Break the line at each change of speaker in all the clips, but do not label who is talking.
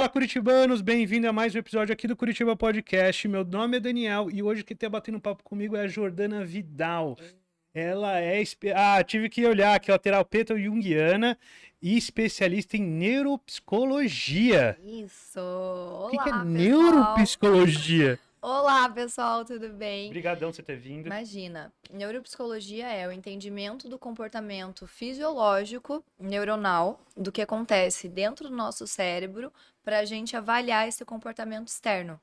Fala Curitibanos, bem-vindo a mais um episódio aqui do Curitiba Podcast. Meu nome é Daniel e hoje quem está batendo papo comigo é a Jordana Vidal. Ela é. Ah, tive que olhar aqui, ó, terapeuta junguiana e especialista em neuropsicologia.
Isso! Olá, o que, que é pessoal. neuropsicologia? Olá, pessoal, tudo bem? Obrigadão por você ter vindo. Imagina, neuropsicologia é o entendimento do comportamento fisiológico neuronal do que acontece dentro do nosso cérebro para a gente avaliar esse comportamento externo.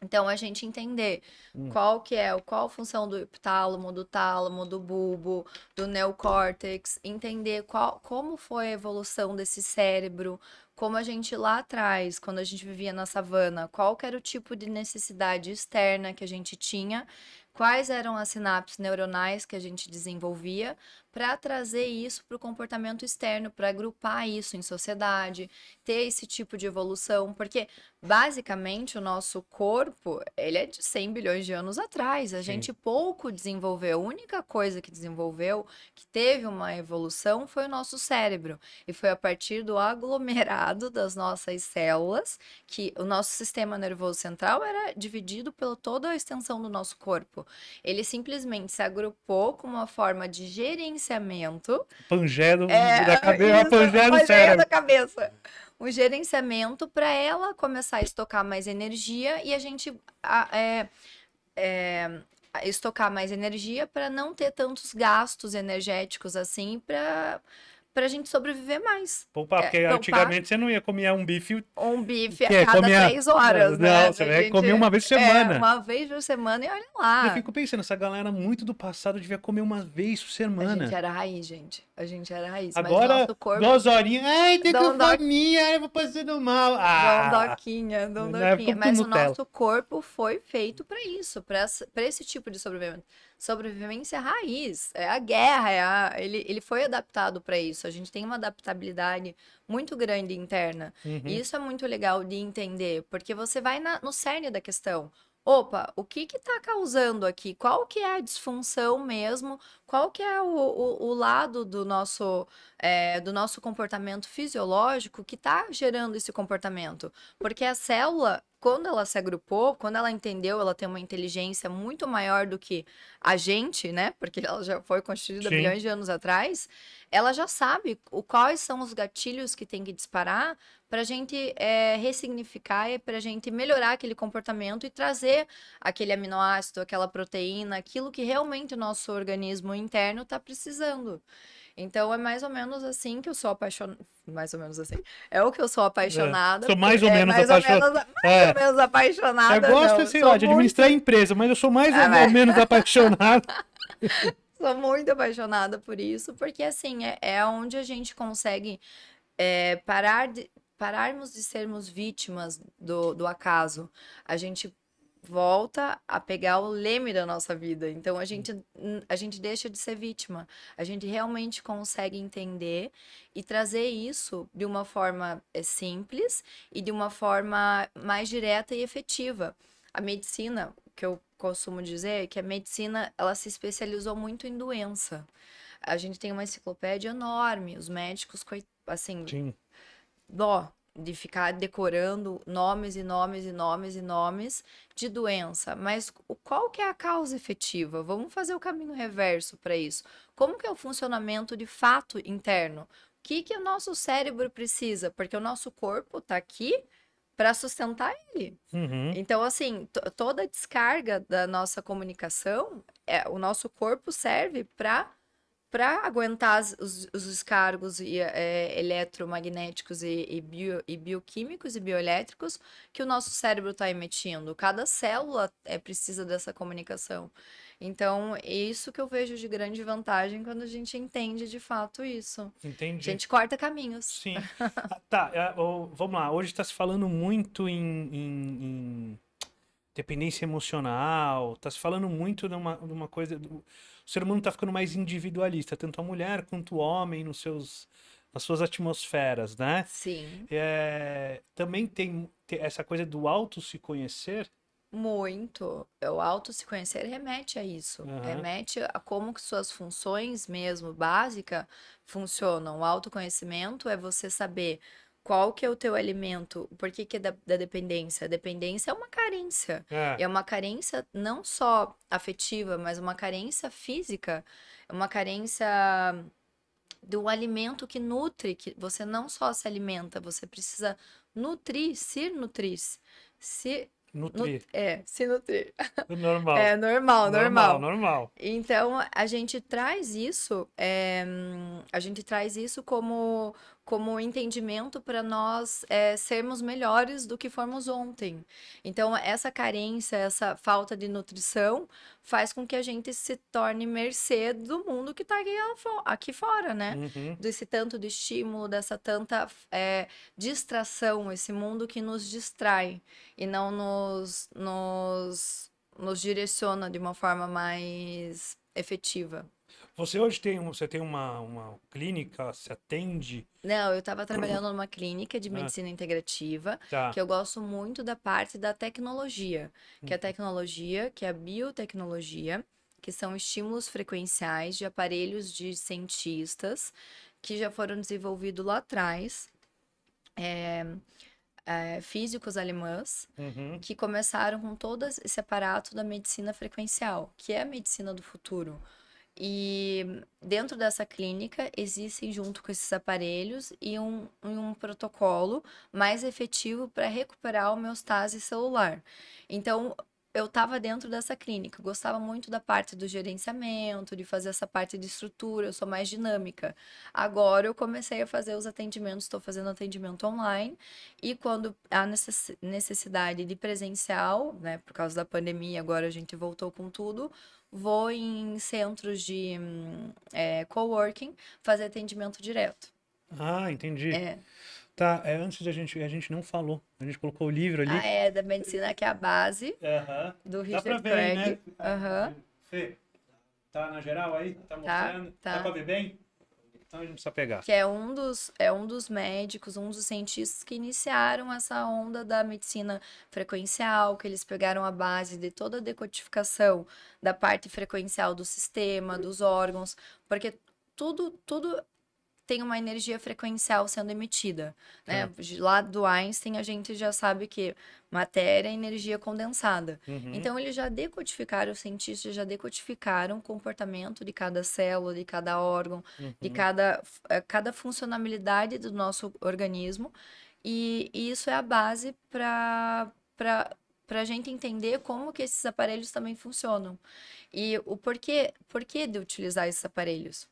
Então a gente entender hum. qual que é, qual a função do hipotálamo, do tálamo, do bulbo, do neocórtex, entender qual, como foi a evolução desse cérebro, como a gente lá atrás, quando a gente vivia na savana, qual era o tipo de necessidade externa que a gente tinha, quais eram as sinapses neuronais que a gente desenvolvia, para trazer isso para o comportamento externo, para agrupar isso em sociedade, ter esse tipo de evolução, porque basicamente o nosso corpo, ele é de 100 bilhões de anos atrás, a Sim. gente pouco desenvolveu, a única coisa que desenvolveu, que teve uma evolução, foi o nosso cérebro, e foi a partir do aglomerado das nossas células, que o nosso sistema nervoso central era dividido pela toda a extensão do nosso corpo, ele simplesmente se agrupou com uma forma de gerenciar gerenciamento.
Pangelo é, da cabeça. Isso, pangelo pangelo da
cabeça. Um gerenciamento para ela começar a estocar mais energia e a gente é, é, estocar mais energia para não ter tantos gastos energéticos assim para pra gente sobreviver mais. Poupar, porque antigamente
você não ia comer um bife. Um bife a é cada comer... três horas. Não, né? você vai gente... comer uma vez por é, semana. É, uma vez por semana e olha lá. Eu fico pensando, essa galera muito do passado devia comer uma vez por semana. A gente era raiz, gente. A
gente era raiz. Agora, mas corpo... duas horinhas. Ai, tem que
minha, eu vou do mal. Ah, dondoquinha, dondoquinha. Né, mas o nosso
corpo foi feito pra isso, pra, pra esse tipo de sobrevivimento sobrevivência raiz, é a guerra, é a... Ele, ele foi adaptado para isso. A gente tem uma adaptabilidade muito grande interna. Uhum. E isso é muito legal de entender, porque você vai na, no cerne da questão opa, o que que tá causando aqui? Qual que é a disfunção mesmo? qual que é o, o, o lado do nosso, é, do nosso comportamento fisiológico que está gerando esse comportamento. Porque a célula, quando ela se agrupou, quando ela entendeu, ela tem uma inteligência muito maior do que a gente, né? Porque ela já foi constituída Sim. bilhões de anos atrás. Ela já sabe o, quais são os gatilhos que tem que disparar para a gente é, ressignificar e para a gente melhorar aquele comportamento e trazer aquele aminoácido, aquela proteína, aquilo que realmente o nosso organismo interno está precisando. Então é mais ou menos assim que eu sou apaixonada. Mais ou menos assim. É o que eu sou é, apaixonada. É. Sou mais ou é, menos apaixonada. Mais ou menos é. Eu gosto, sei lá, de muito...
administrar empresa, mas eu sou mais é, ou, ou menos apaixonada.
sou muito apaixonada por isso, porque assim, é, é onde a gente consegue parar de, pararmos de sermos vítimas do, do acaso. A gente volta a pegar o leme da nossa vida. Então a gente hum, a gente deixa de ser vítima. A gente realmente consegue entender e trazer isso de uma forma eh, simples e de uma forma mais direta e efetiva. A medicina, que eu costumo dizer, é que a medicina ela se especializou muito em doença. A gente tem uma enciclopédia enorme, os médicos, assim, Sim. dó, de ficar decorando nomes e nomes e nomes e nomes de doença, mas qual que é a causa efetiva? Vamos fazer o caminho reverso para isso. Como que é o funcionamento de fato interno? O que que o nosso cérebro precisa? Porque o nosso corpo está aqui para sustentar ele. Uhum. Então, assim, toda a descarga da nossa comunicação, é, o nosso corpo serve para para aguentar os, os descargos e, é, eletromagnéticos e, e, bio, e, bioquímicos e bioelétricos que o nosso cérebro está emitindo. Cada célula é, precisa dessa comunicação. Então, é isso que eu vejo de grande vantagem quando a gente entende de fato isso.
Entendi. A gente
corta caminhos. Sim.
Ah, tá, é, vamos lá. Hoje está se falando muito em, em, em dependência emocional, está se falando muito de uma, de uma coisa o ser humano está ficando mais individualista, tanto a mulher quanto o homem nos seus, nas suas atmosferas, né? Sim. É, também tem, tem essa coisa do auto se conhecer.
Muito. O auto se conhecer remete a isso. Uhum. Remete a como que suas funções mesmo básica funcionam. O autoconhecimento é você saber qual que é o teu alimento, por que que é da, da dependência? A dependência é uma carência. É. é uma carência não só afetiva, mas uma carência física, É uma carência do alimento que nutre, que você não só se alimenta, você precisa nutrir, se nutrir, se Nutrir. É, se nutrir.
É normal. É, normal, normal. Normal, normal.
Então, a gente traz isso, é... a gente traz isso como como entendimento para nós é, sermos melhores do que fomos ontem. Então, essa carência, essa falta de nutrição faz com que a gente se torne mercê do mundo que está aqui, aqui, fora, né? Uhum. Desse tanto de estímulo, dessa tanta é, distração, esse mundo que nos distrai e não nos, nos, nos direciona de uma forma mais efetiva.
Você hoje tem, um, você tem uma, uma clínica, se atende?
Não, eu estava trabalhando numa clínica de ah. medicina ah.
integrativa, tá. que eu
gosto muito da parte da tecnologia, que é a uhum. tecnologia, que é a biotecnologia, que são estímulos frequenciais de aparelhos de cientistas que já foram desenvolvidos lá atrás. É... É, físicos alemãs uhum. que começaram com todo esse aparato da medicina frequencial, que é a medicina do futuro. E dentro dessa clínica existem, junto com esses aparelhos, e um, um protocolo mais efetivo para recuperar a homeostase celular. Então, eu estava dentro dessa clínica, eu gostava muito da parte do gerenciamento, de fazer essa parte de estrutura, eu sou mais dinâmica. Agora eu comecei a fazer os atendimentos, estou fazendo atendimento online e quando há necessidade de presencial, né, por causa da pandemia, agora a gente voltou com tudo, vou em centros de é, coworking fazer atendimento direto.
Ah, entendi. É. Tá, é, antes a gente, a gente não falou. A gente colocou o livro ali. Ah,
é, da medicina que é a base
uhum. do Richard Dá pra ver Craig. Aí, né? Uhum. Fê, tá na geral aí? Tá, tá mostrando? Tá, tá. Dá pra ver bem? Então a gente precisa pegar. Que
é um dos, é um dos médicos, um dos cientistas que iniciaram essa onda da medicina frequencial, que eles pegaram a base de toda a decodificação da parte frequencial do sistema, dos órgãos, porque tudo, tudo tem uma energia frequencial sendo emitida. Né? É. Lá do Einstein, a gente já sabe que matéria é energia condensada. Uhum. Então, eles já decodificaram, os cientistas já decodificaram o comportamento de cada célula, de cada órgão, uhum. de cada, eh, cada funcionalidade do nosso organismo. E, e isso é a base para para a gente entender como que esses aparelhos também funcionam e o porquê, porquê de utilizar esses aparelhos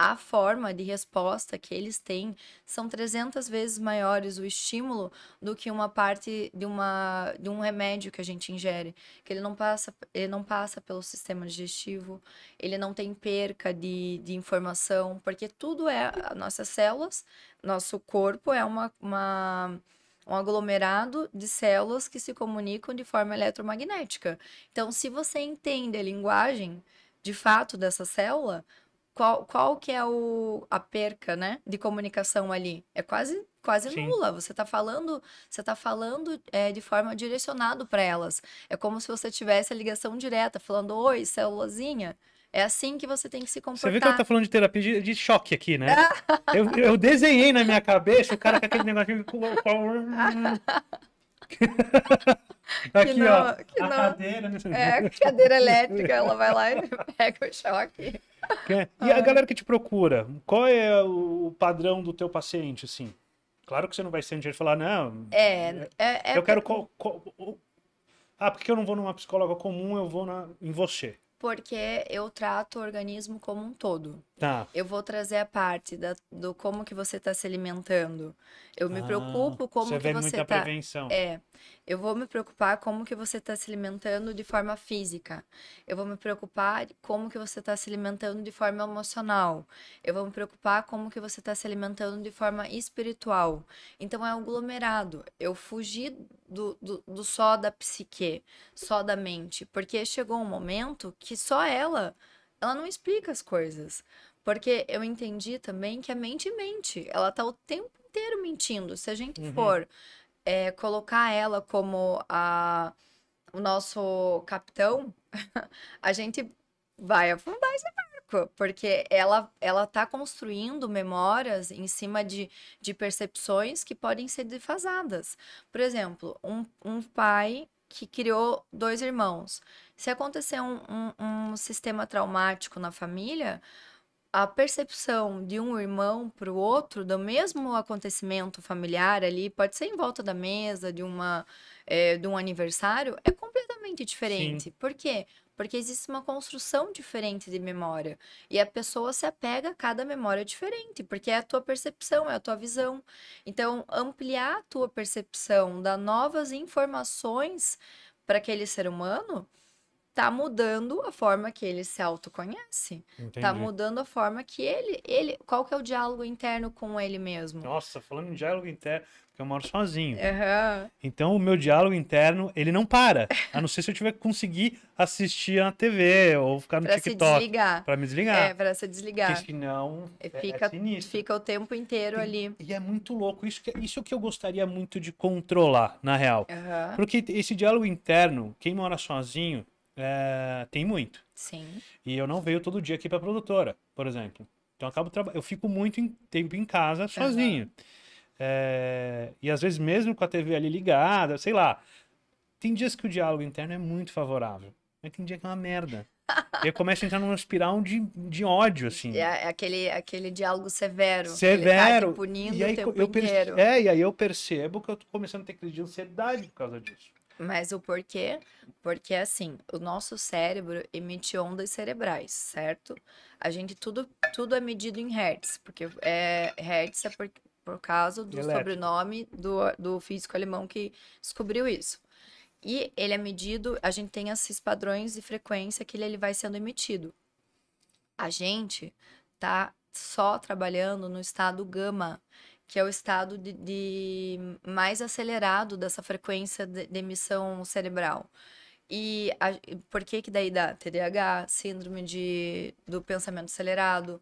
a forma de resposta que eles têm são 300 vezes maiores o estímulo do que uma parte de, uma, de um remédio que a gente ingere, que ele não passa, ele não passa pelo sistema digestivo, ele não tem perca de, de informação, porque tudo é, nossas células, nosso corpo é uma, uma um aglomerado de células que se comunicam de forma eletromagnética. Então, se você entende a linguagem de fato dessa célula, qual, qual que é o, a perca, né, de comunicação ali? É quase quase Sim. nula. Você está falando, você tá falando é, de forma direcionada para elas. É como se você tivesse a ligação direta, falando, oi, célulazinha. É assim que você tem que se comportar. Você viu que ela tá
falando de terapia de, de choque aqui, né? eu, eu, desenhei na minha cabeça o cara com aquele negócio. Tá aqui, que não, ó. Que a não. cadeira. É, a cadeira elétrica, ela vai
lá e pega o choque.
É. E a galera que te procura, qual é o padrão do teu paciente, assim? Claro que você não vai ser um dia falar, não. É, é, é, é eu quero. ah, porque eu não vou numa psicóloga comum, eu vou na, em você
porque eu trato o organismo como um todo. Tá. Eu vou trazer a parte da, do como que você está se alimentando. Eu me ah, preocupo como você que vê você está. prevenção. É. Eu vou me preocupar como que você está se alimentando de forma física. Eu vou me preocupar como que você está se alimentando de forma emocional. Eu vou me preocupar como que você está se alimentando de forma espiritual. Então é um aglomerado. Eu fugi do, do, do só da psique, só da mente, porque chegou um momento que só ela, ela não explica as coisas. Porque eu entendi também que a mente mente. Ela está o tempo inteiro mentindo. Se a gente uhum. for é, colocar ela como a, o nosso capitão, a gente vai afundar esse barco, porque ela ela está construindo memórias em cima de, de percepções que podem ser defasadas. Por exemplo, um, um pai que criou dois irmãos. Se acontecer um, um, um sistema traumático na família, a percepção de um irmão para o outro do mesmo acontecimento familiar ali, pode ser em volta da mesa, de, uma, é, de um aniversário, é completamente diferente. Sim. Por quê? Porque existe uma construção diferente de memória. E a pessoa se apega a cada memória diferente, porque é a tua percepção, é a tua visão. Então, ampliar a tua percepção, dar novas informações para aquele ser humano tá mudando a forma que ele se autoconhece. Tá Entendi. Tá mudando a forma que ele, ele. Qual que é o diálogo interno com ele mesmo?
Nossa, falando em diálogo interno, porque eu moro sozinho.
Uhum.
Então o meu diálogo interno, ele não para. A não ser se eu tiver que conseguir assistir na TV ou ficar no pra TikTok. Pra se desligar. Pra me desligar. É,
pra se desligar. Porque
senão é, é
fica, é fica o tempo inteiro e, ali.
E é muito louco. Isso que, isso que eu gostaria muito de controlar, na real. Uhum. Porque esse diálogo interno, quem mora sozinho, é, tem muito. Sim. E eu não venho todo dia aqui para produtora, por exemplo. Então eu acabo eu fico muito em, tempo em casa sozinho. Uhum. É, e às vezes mesmo com a TV ali ligada, sei lá. Tem dias que o diálogo interno é muito favorável, mas tem dia que é uma merda. e começa a entrar numa espiral de, de ódio, assim.
É, aquele, aquele diálogo severo. Tá severo. Tá punindo e aí, o tempo eu inteiro.
É, e aí eu percebo que eu tô começando a ter crise de ansiedade por causa disso.
Mas o porquê?
Porque assim, o nosso
cérebro emite ondas cerebrais, certo? A gente tudo tudo é medido em hertz, porque é hertz é por, por causa do Elétrico. sobrenome do, do físico alemão que descobriu isso. E ele é medido, a gente tem esses padrões de frequência que ele, ele vai sendo emitido. A gente tá só trabalhando no estado gama, que é o estado de, de mais acelerado dessa frequência de, de emissão cerebral. E a, por que que daí dá TDAH, síndrome de, do pensamento acelerado?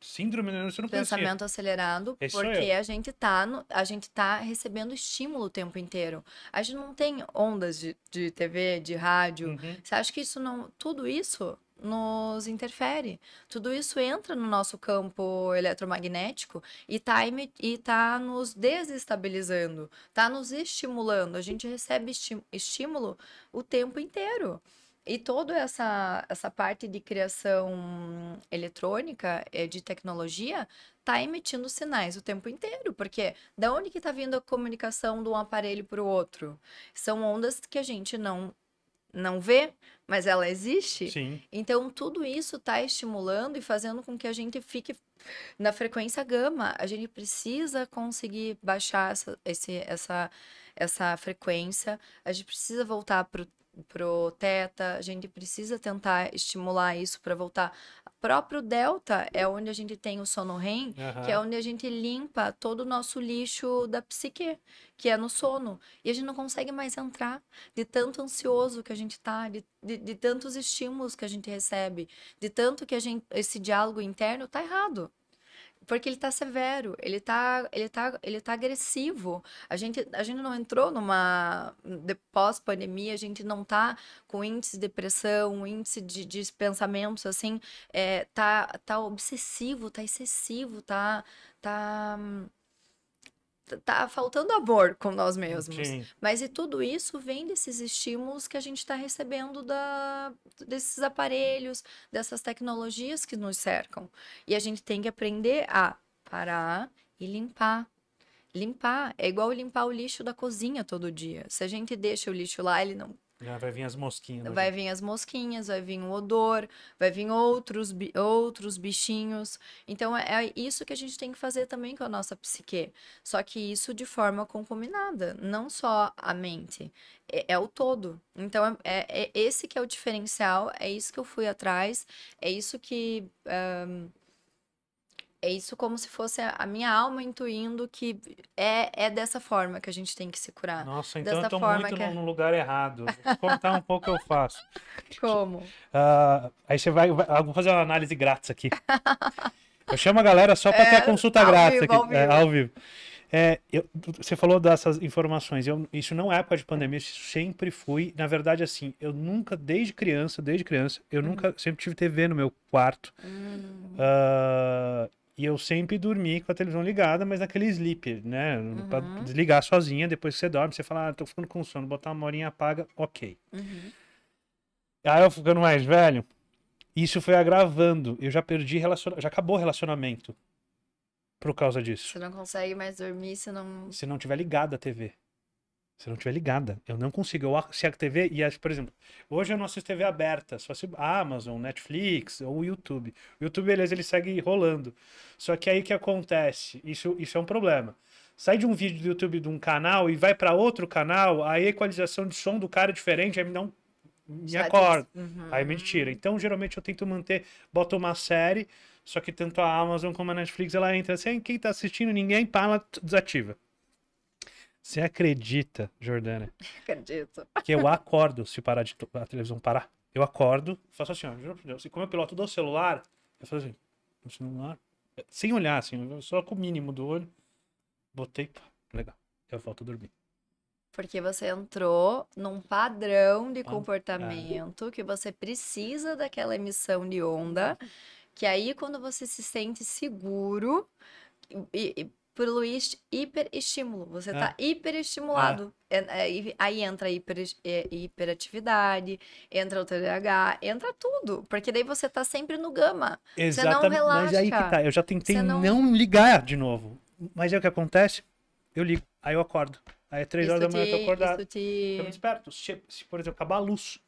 Síndrome, do né? não Pensamento conhecia. acelerado, Esse porque a gente, tá no, a gente tá recebendo estímulo o tempo inteiro. A gente não tem ondas de, de TV, de rádio. Uhum. Você acha que isso não... Tudo isso nos interfere. Tudo isso entra no nosso campo eletromagnético e está e tá nos desestabilizando, está nos estimulando. A gente recebe estímulo o tempo inteiro. E toda essa, essa parte de criação eletrônica, eh, de tecnologia, está emitindo sinais o tempo inteiro, porque da onde que está vindo a comunicação de um aparelho para o outro? São ondas que a gente não não vê, mas ela existe. Sim. Então, tudo isso está estimulando e fazendo com que a gente fique na frequência gama. A gente precisa conseguir baixar essa, esse, essa, essa frequência, a gente precisa voltar para o pro teta, a gente precisa tentar estimular isso para voltar próprio delta é onde a gente tem o sono REM, uhum. que é onde a gente limpa todo o nosso lixo da psique, que é no sono. E a gente não consegue mais entrar de tanto ansioso que a gente tá, de, de, de tantos estímulos que a gente recebe, de tanto que a gente, esse diálogo interno tá errado porque ele está severo, ele está ele tá, ele tá agressivo. A gente, a gente não entrou numa pós-pandemia, a gente não está com índice de depressão, índice de, de pensamentos assim, é, tá, tá obsessivo, tá excessivo, tá, tá tá faltando amor com nós mesmos. Sim. Mas e tudo isso vem desses estímulos que a gente está recebendo da, desses aparelhos, dessas tecnologias que nos cercam. E a gente tem que aprender a parar e limpar. Limpar é igual limpar o lixo da cozinha todo dia. Se a gente deixa o lixo lá, ele não
vai vir as mosquinhas. Né, vai
vir as mosquinhas, vai vir o odor, vai vir outros, outros bichinhos. Então é, é, isso que a gente tem que fazer também com a nossa psique. Só que isso de forma concominada, não só a mente. É, é o todo. Então é, é, é esse que é o diferencial, é isso que eu fui atrás, é isso que. Um, é isso como se fosse a minha alma intuindo que é, é dessa forma que a gente tem que se curar.
Nossa, então dessa eu tô muito que... É. no lugar errado. Vou contar um pouco eu faço. Como? Uh, aí você vai, vai. Vou fazer uma análise grátis aqui. Eu chamo a galera só para é, ter a é, consulta grátis vivo, aqui, ao vivo. É, ao vivo. É, eu, você falou dessas informações. Eu, isso não é época de pandemia, isso sempre fui. Na verdade, assim, eu nunca, desde criança, desde criança, eu uhum. nunca, sempre tive TV no meu quarto. Uhum. Uh, e eu sempre dormi com a televisão ligada, mas naquele sleep, né? Uhum. Pra desligar sozinha, depois que você dorme, você fala, ah, tô ficando com sono, botar uma horinha apaga, ok. Uhum. Aí eu ficando mais velho, isso foi agravando. Eu já perdi relacionamento, já acabou o relacionamento por causa disso. Você
não consegue mais dormir se não. Se
não tiver ligada a TV. Se não tiver ligada, eu não consigo. Eu, se a TV, e as, por exemplo, hoje eu não assisto TV aberta, só se Amazon, Netflix ou YouTube. O YouTube, beleza, ele segue rolando. Só que aí que acontece? Isso, isso é um problema. Sai de um vídeo do YouTube de um canal e vai para outro canal, aí a equalização de som do cara é diferente, aí me dá um me acorda. Uhum. Aí me tira. Então, geralmente, eu tento manter, boto uma série, só que tanto a Amazon como a Netflix, ela entra assim, quem tá assistindo, ninguém, pá, ela desativa. Você acredita, Jordana? Acredito. Que eu acordo se parar de a televisão parar. Eu acordo, faço assim, ó, juro por Deus. E como eu piloto do celular, eu faço assim, no celular, sem olhar, assim, só com o mínimo do olho. Botei, pá, legal. Eu volto a dormir.
Porque você entrou num padrão de comportamento que você precisa daquela emissão de onda, que aí quando você se sente seguro, e, e luiz hiperestímulo. Você está ah. hiperestimulado. É. É, aí entra hiper, é, hiperatividade, entra o TDAH, entra tudo. Porque daí você está sempre no gama. Exatamente. Você não relaxa. Mas aí que tá.
Eu já tentei não... não... ligar de novo. Mas aí o que acontece? Eu ligo. Aí eu acordo. Aí é três horas da manhã eu tô acordado. Te... Eu me desperto. Se, se, por exemplo, acabar a luz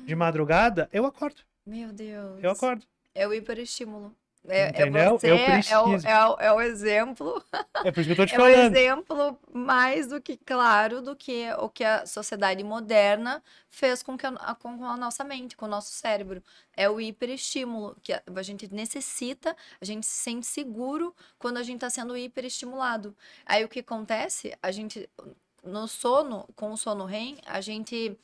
de madrugada, eu acordo.
Meu Deus. Eu acordo. É o hiperestímulo. É, é, Entendeu? Você, eu é é preciso. É o, é, é o exemplo. É por isso que eu tô te é falando. É um exemplo mais do que claro do que o que a sociedade moderna fez com, que a, com a nossa mente, com o nosso cérebro. É o hiperestímulo, que a gente necessita, a gente se sente seguro quando a gente está sendo hiperestimulado. Aí o que acontece? A gente, no sono, com o sono REM, a gente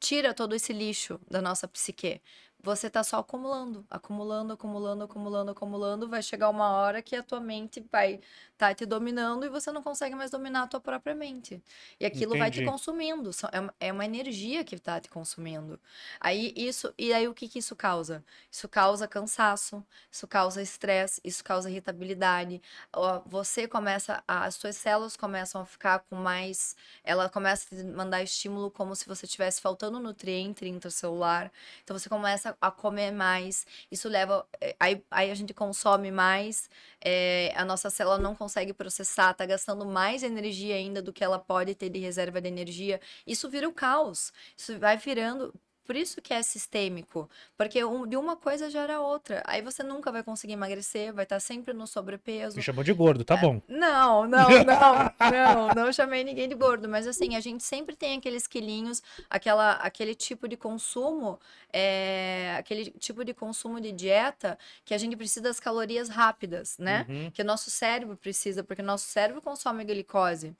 tira todo esse lixo da nossa psique você tá só acumulando, acumulando, acumulando, acumulando, acumulando, vai chegar uma hora que a tua mente vai tá te dominando e você não consegue mais dominar a tua própria mente. E aquilo Entendi. vai te consumindo, é, é uma energia que tá te consumindo. Aí isso, e aí o que que isso causa? Isso causa cansaço, isso causa estresse, isso causa irritabilidade. Você começa, as suas células começam a ficar com mais, ela começa a te mandar estímulo como se você tivesse faltando nutriente intracelular. Então você começa começa a comer mais, isso leva. Eh, aí, aí a gente consome mais, é, a nossa célula não consegue processar, tá gastando mais energia ainda do que ela pode ter de reserva de energia. Isso vira o caos. Isso vai virando, por isso que é sistêmico, porque um, de uma coisa gera outra. Aí você nunca vai conseguir emagrecer, vai estar tá sempre no sobrepeso. Me chamou
de gordo, tá é. bom. É,
não, não, não, não, não chamei ninguém de gordo, mas assim, a gente sempre tem aqueles quilinhos, aquela, aquele tipo de consumo, é, aquele tipo de consumo de dieta que a gente precisa das calorias rápidas, né? Uhum. Que o nosso cérebro precisa, porque o nosso cérebro consome glicose.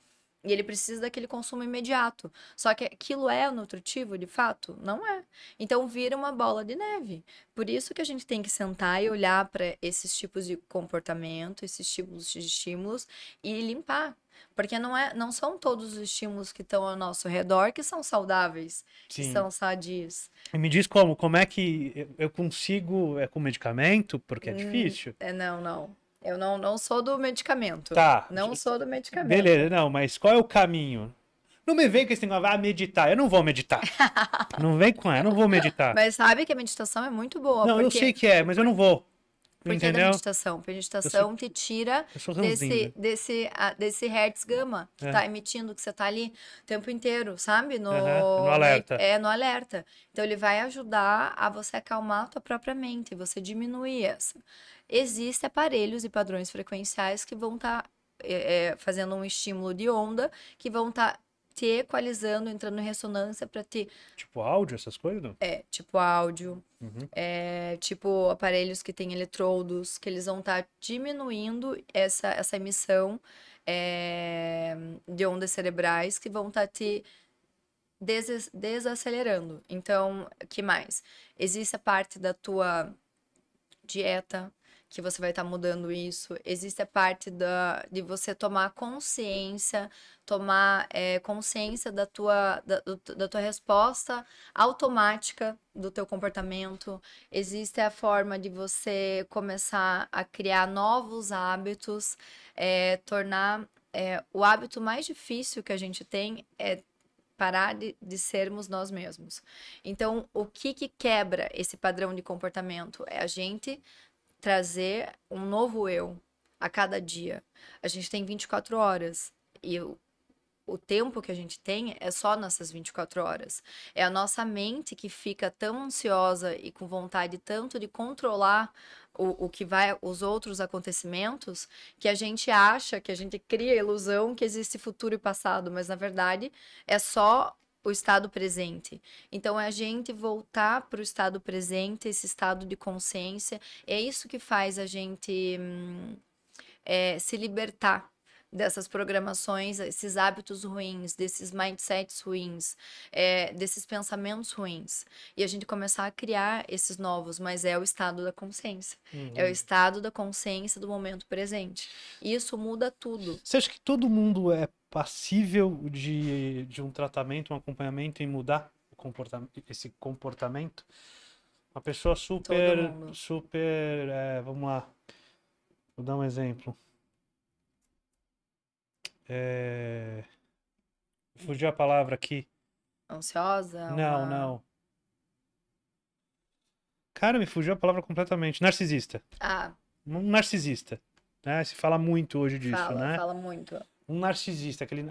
E ele precisa daquele consumo imediato. Só que aquilo é nutritivo, de fato? Não é. Então vira uma bola de neve. Por isso que a gente tem que sentar e olhar para esses tipos de comportamento, esses tipos de estímulos e limpar. Porque não, é, não são todos os estímulos que estão ao nosso redor que são saudáveis, Sim. que são sadios.
E me diz como, como é que eu consigo, é com medicamento, porque é hum, difícil? É,
não, não. Eu não, não sou do medicamento. Tá. Não sou do medicamento. Beleza,
não, mas qual é o caminho? Não me vem com esse negócio, ah, meditar. Eu não vou meditar. não vem com ela, eu não vou meditar. Mas
sabe que a meditação é muito boa. Não, porque... eu sei que
é, mas eu não vou. Porque Entendeu? é da
meditação. Porque a meditação sou, te tira desse, desse, desse hertz gama que é. tá emitindo, que você tá ali o tempo inteiro, sabe? No, no alerta. É, é, no alerta. Então, ele vai ajudar a você acalmar a tua própria mente, você diminuir essa. Existem aparelhos e padrões frequenciais que vão estar tá, é, é, fazendo um estímulo de onda, que vão estar tá te equalizando, entrando em ressonância para te.
Tipo áudio, essas coisas? Não?
É, tipo áudio. Uhum. É, tipo aparelhos que têm eletrodos, que eles vão estar tá diminuindo essa, essa emissão é, de ondas cerebrais que vão estar tá te des desacelerando. Então, que mais? Existe a parte da tua dieta, que você vai estar tá mudando isso. Existe a parte da, de você tomar consciência, tomar é, consciência da tua, da, da tua resposta automática do teu comportamento. Existe a forma de você começar a criar novos hábitos, é, tornar é, o hábito mais difícil que a gente tem é parar de, de, sermos nós mesmos. Então, o que, que quebra esse padrão de comportamento? É a gente trazer um novo eu a cada dia. A gente tem 24 horas e o, tempo que a gente tem é só nessas 24 horas. É a nossa mente que fica tão ansiosa e com vontade tanto de controlar o, o que vai, os outros acontecimentos, que a gente acha, que a gente cria a ilusão que existe futuro e passado, mas na verdade é só o estado presente. Então, é a gente voltar para o estado presente, esse estado de consciência. É isso que faz a gente hum, é, se libertar dessas programações, esses hábitos ruins, desses mindsets ruins, é, desses pensamentos ruins. E a gente começar a criar esses novos, mas é o estado da consciência. Uhum. É o uhum. estado da consciência do momento presente. E isso muda tudo.
Você acha que todo mundo é passível de, de um tratamento, um acompanhamento e mudar esse comportamento? Uma pessoa super, super, é, vamos lá, vou dar um exemplo. É... Fugiu a palavra aqui.
Ansiosa? Não, uma... não.
Cara, me fugiu a palavra completamente. Narcisista. Ah. Um narcisista. Né? Se fala muito hoje disso, fala, né? Fala muito um narcisista, aquele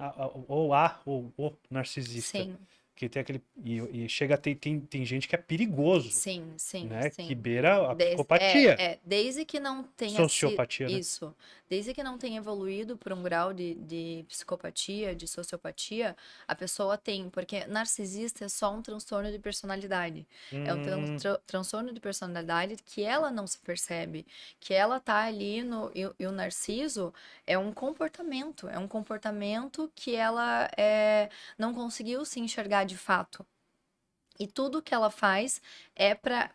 ou a ou o narcisista. Sim que tem aquele. E, e chega a ter, tem, tem gente que é perigoso. Sim, sim. Né? Sim. Que beira a desde, psicopatia. É, é,
desde que não tenha. Sociopatia. Se, né? Isso. Desde que não tenha evoluído para um grau de, de psicopatia, de sociopatia, a pessoa tem. Porque narcisista é só um transtorno de personalidade. Hum. É um tran, hum. tran, transtorno de personalidade que ela não se percebe. Que ela tá ali no. E, e o narciso é um comportamento. É um comportamento que ela é, não conseguiu se enxergar de fato. E tudo que ela faz é para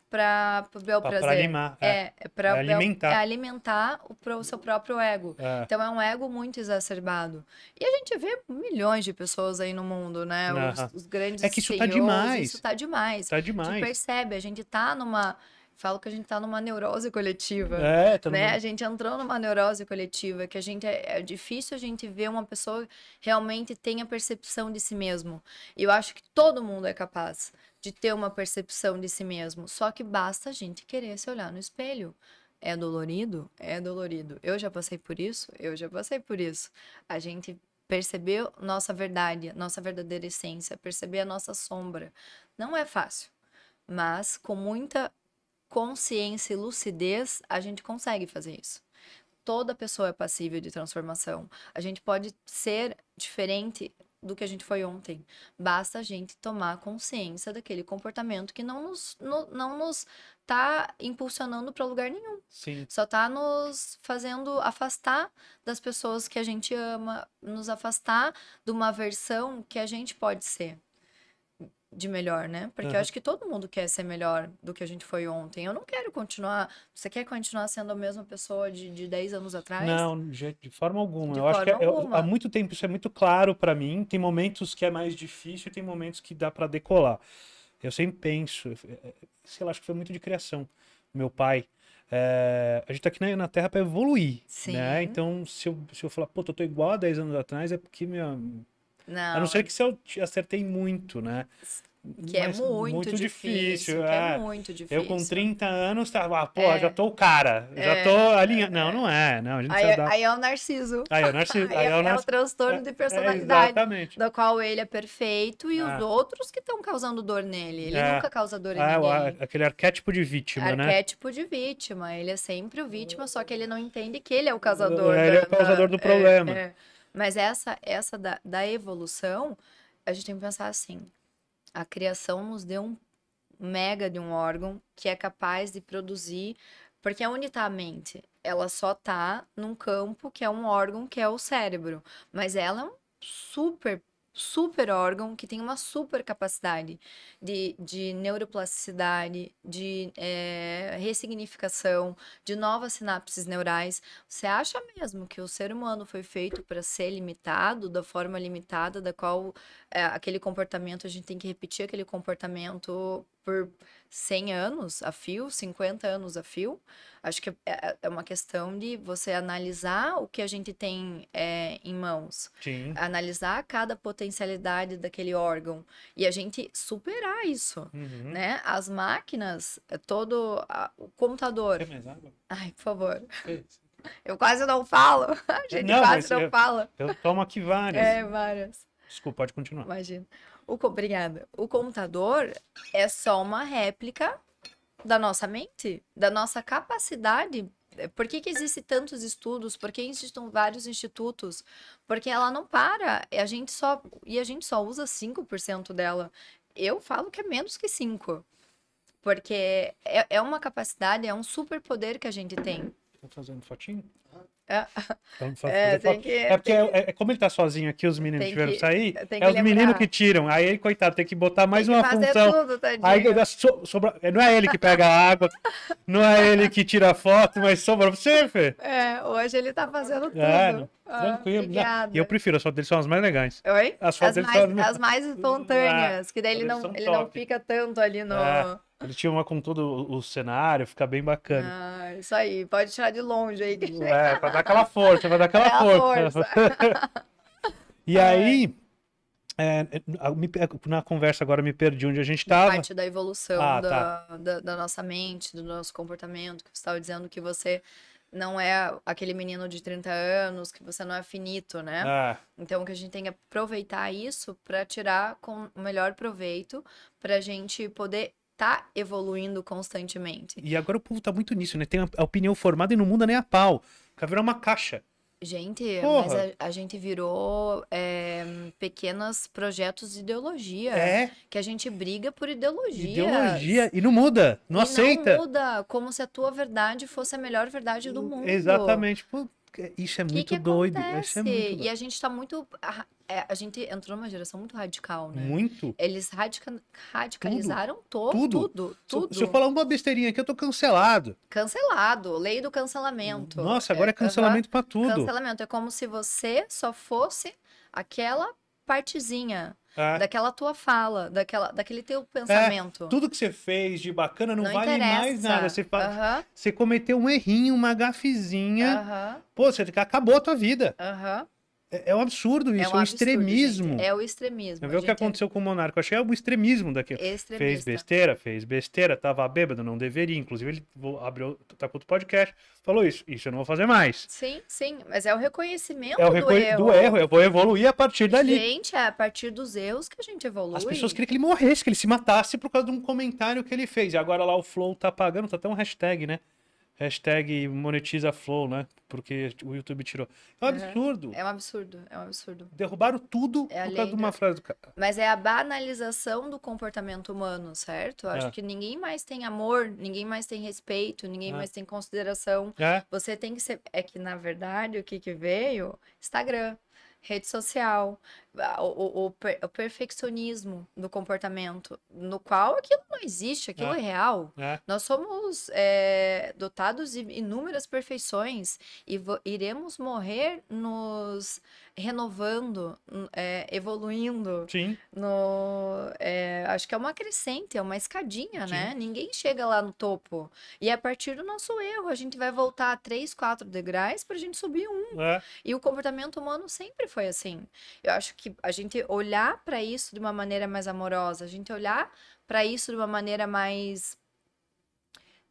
o bel prazer. É. É, é pra é, é para alimentar. É alimentar o, seu próprio ego. É. Então é um ego muito exacerbado. E a gente vê milhões de pessoas aí no mundo, né? Os, os, grandes É que isso CEOs, tá demais. Isso tá demais. Tá demais. A gente percebe, a gente tá numa Falo que a gente tá numa neurose coletiva. É, também. Tá né? A gente entrou numa neurose coletiva, que a gente é, é difícil a gente ver uma pessoa realmente tenha percepção de si mesmo. E eu acho que todo mundo é capaz de ter uma percepção de si mesmo. Só que basta a gente querer se olhar no espelho. É dolorido? É dolorido. Eu já passei por isso? Eu já passei por isso. A gente perceber nossa verdade, nossa verdadeira essência, perceber a nossa sombra. Não é fácil, mas com muita consciência e lucidez, a gente consegue fazer isso. Toda pessoa é passível de transformação. A gente pode ser diferente do que a gente foi ontem. Basta a gente tomar consciência daquele comportamento que não nos, no, não nos tá impulsionando para lugar nenhum. Sim. Só tá nos fazendo afastar das pessoas que a gente ama, nos afastar de uma versão que a gente pode ser de melhor, né? Porque uhum. eu acho que todo mundo quer ser melhor do que a gente foi ontem. Eu não quero continuar. Você quer continuar sendo a mesma pessoa de, de 10 anos
atrás? Não, de, de forma alguma. De eu forma acho que é, eu, há muito tempo isso é muito claro para mim. Tem momentos que é mais difícil e tem momentos que dá para decolar. Eu sempre penso, é, é, sei lá, acho que foi muito de criação. Meu pai. É, a gente tá aqui na, na Terra para evoluir, né? Sim. né? Então, se eu, se eu falar, pô, eu tô igual a 10 anos atrás, é porque minha, não. A não ser que se eu acertei muito, né? Que é muito, muito, difícil. difícil é. é. muito difícil. Eu com 30 anos tava, ah, pô, é. já tô o cara, é. já tô é. linha Não, não é. Não, a gente aí, é, aí
é o narciso. Aí é o narciso. Aí, é, o é narciso. transtorno de personalidade. exatamente. Da qual ele é perfeito e os outros que estão causando dor nele. Ele nunca causa dor em ninguém.
aquele arquétipo de vítima, arquétipo né?
Arquétipo de vítima. Ele é sempre o vítima, só que ele não entende que ele é o causador. ele da, é o causador da... do problema. É. Mas essa, essa da, da evolução, a gente tem que pensar assim: a criação nos deu um mega de um órgão que é capaz de produzir, porque é unitamente ela só tá num campo que é um órgão que é o cérebro, mas ela é um super super órgão que tem uma super capacidade de, de neuroplasticidade, de é, ressignificação, de novas sinapses neurais. Você acha mesmo que o ser humano foi feito para ser limitado, da forma limitada da qual é, aquele comportamento, a gente tem que repetir aquele comportamento por 100 anos a fio, 50 anos a fio. Acho que é, é, é uma questão de você analisar o que a gente tem é, em mãos. Sim. Analisar cada potencialidade daquele órgão e a gente superar isso, uhum. né? As máquinas, é todo a, o computador. Quer mais água? Ai, por favor. eu quase não falo. A gente não, quase não eu, fala.
Eu tomo aqui várias. É,
várias.
Desculpa, pode continuar.
Imagina. O, obrigada. O computador é só uma réplica da nossa mente, da nossa capacidade. Por que, que existem tantos estudos? Por que existem vários institutos? Porque ela não para. E a gente só, e a gente só usa 5% dela. Eu falo que é menos que 5%. Porque é, é uma capacidade, é um superpoder que a gente tem.
Tá fazendo fotinho? É, é, tem que, é porque é, é, como ele tá sozinho aqui, os meninos tem tiveram que sair, é que os meninos que tiram. Aí ele, coitado, tem que botar mais que uma função. Tudo, aí, so, sobra, não é ele que pega a água, não é ele que tira a foto, mas sobra pra você, Fê. É, hoje
ele tá fazendo é, tudo. É, ah, tranquilo. Obrigada.
E eu prefiro, as fotos dele são as mais legais. Oi? As, as mais, são... as
mais espontâneas, ah, que daí ele não, ele não fica tanto ali no... É.
Ele tinha uma com todo o cenário, fica bem bacana. Ah,
isso aí, pode tirar de longe aí. Hum, é, pra dar aquela
força, pra dar aquela é força. força. e aí, é, é na conversa agora me perdi onde a gente estava. Parte da evolução ah, da, tá.
da, da nossa mente, do nosso comportamento, que você estava dizendo que você não é aquele menino de 30 anos, que você não é finito, né? É. Então, que a gente tem que aproveitar isso para tirar com o melhor proveito, para a gente poder tá evoluindo constantemente.
E agora o povo tá muito nisso, né? Tem a opinião formada e não muda nem a pau. Quer virar uma caixa.
Gente, Porra. mas a, a, gente virou é, pequenos projetos de ideologia. É. Que a gente briga por ideologia. Ideologia.
E não muda. Não e aceita. Não
muda. Como se a tua verdade fosse a melhor verdade do hum, mundo. Exatamente.
Pô, isso é muito que doido. Isso é muito doido. E a
gente está muito. É, a, gente entrou numa geração muito radical, né? Muito. Eles radica, radicalizaram tudo. tudo. Tudo, tudo. Se, eu falar
uma besteirinha aqui, eu tô cancelado.
Cancelado. Lei do cancelamento.
Nossa, agora é, é cancelamento uhum. para tudo.
Cancelamento. É como se você só fosse aquela partezinha é. daquela tua fala, daquela, daquele teu pensamento. É.
Tudo que você fez de bacana não, não vale interessa. mais nada. Você, você cometeu um errinho, uma gafezinha. Pô, você acabou a tua vida. Aham. É, é, um absurdo é isso, é um, absurdo, extremismo. Gente.
É o extremismo. Vê o que é
aconteceu é... com o Monarca, achei um extremismo daquilo. Fez besteira, fez besteira, tava bêbado, não deveria. Inclusive, ele abriu, tá com outro podcast, falou isso. Isso eu não vou fazer mais. Sim,
sim, mas é o reconhecimento é o recon... do erro. Do erro, eu
vou evoluir a partir dali.
Gente, é a partir dos erros que a gente evolui. As pessoas queriam
que ele morresse, que ele se matasse por causa de um comentário que ele fez. E agora lá o Flow tá pagando, tá até um hashtag, né? hashtag monetiza flow, né? Porque o YouTube tirou. É um uhum. absurdo. É
um absurdo, é um absurdo. Derrubaram tudo é por causa de uma frase do cara. Mas é a banalização do comportamento humano, certo? Eu acho é. que ninguém mais tem amor, ninguém mais tem respeito, ninguém é. mais tem consideração. É? Você tem que ser. É que, na verdade, o que, que veio? Instagram rede social, o, o, o, perfeccionismo do comportamento, no qual aquilo não existe, é. aquilo é, é real. É. Nós somos é, dotados de inúmeras perfeições e iremos morrer nos renovando, hum, é, evoluindo. Sim. No, é, acho que é uma crescente, é uma escadinha, né? Sim. né? Ninguém chega lá no topo. E a partir do nosso erro, a gente vai voltar três, quatro degraus para a gente subir um. É. E o comportamento humano sempre foi assim. Eu acho que a gente olhar para isso de uma maneira mais amorosa, a gente olhar para isso de uma maneira mais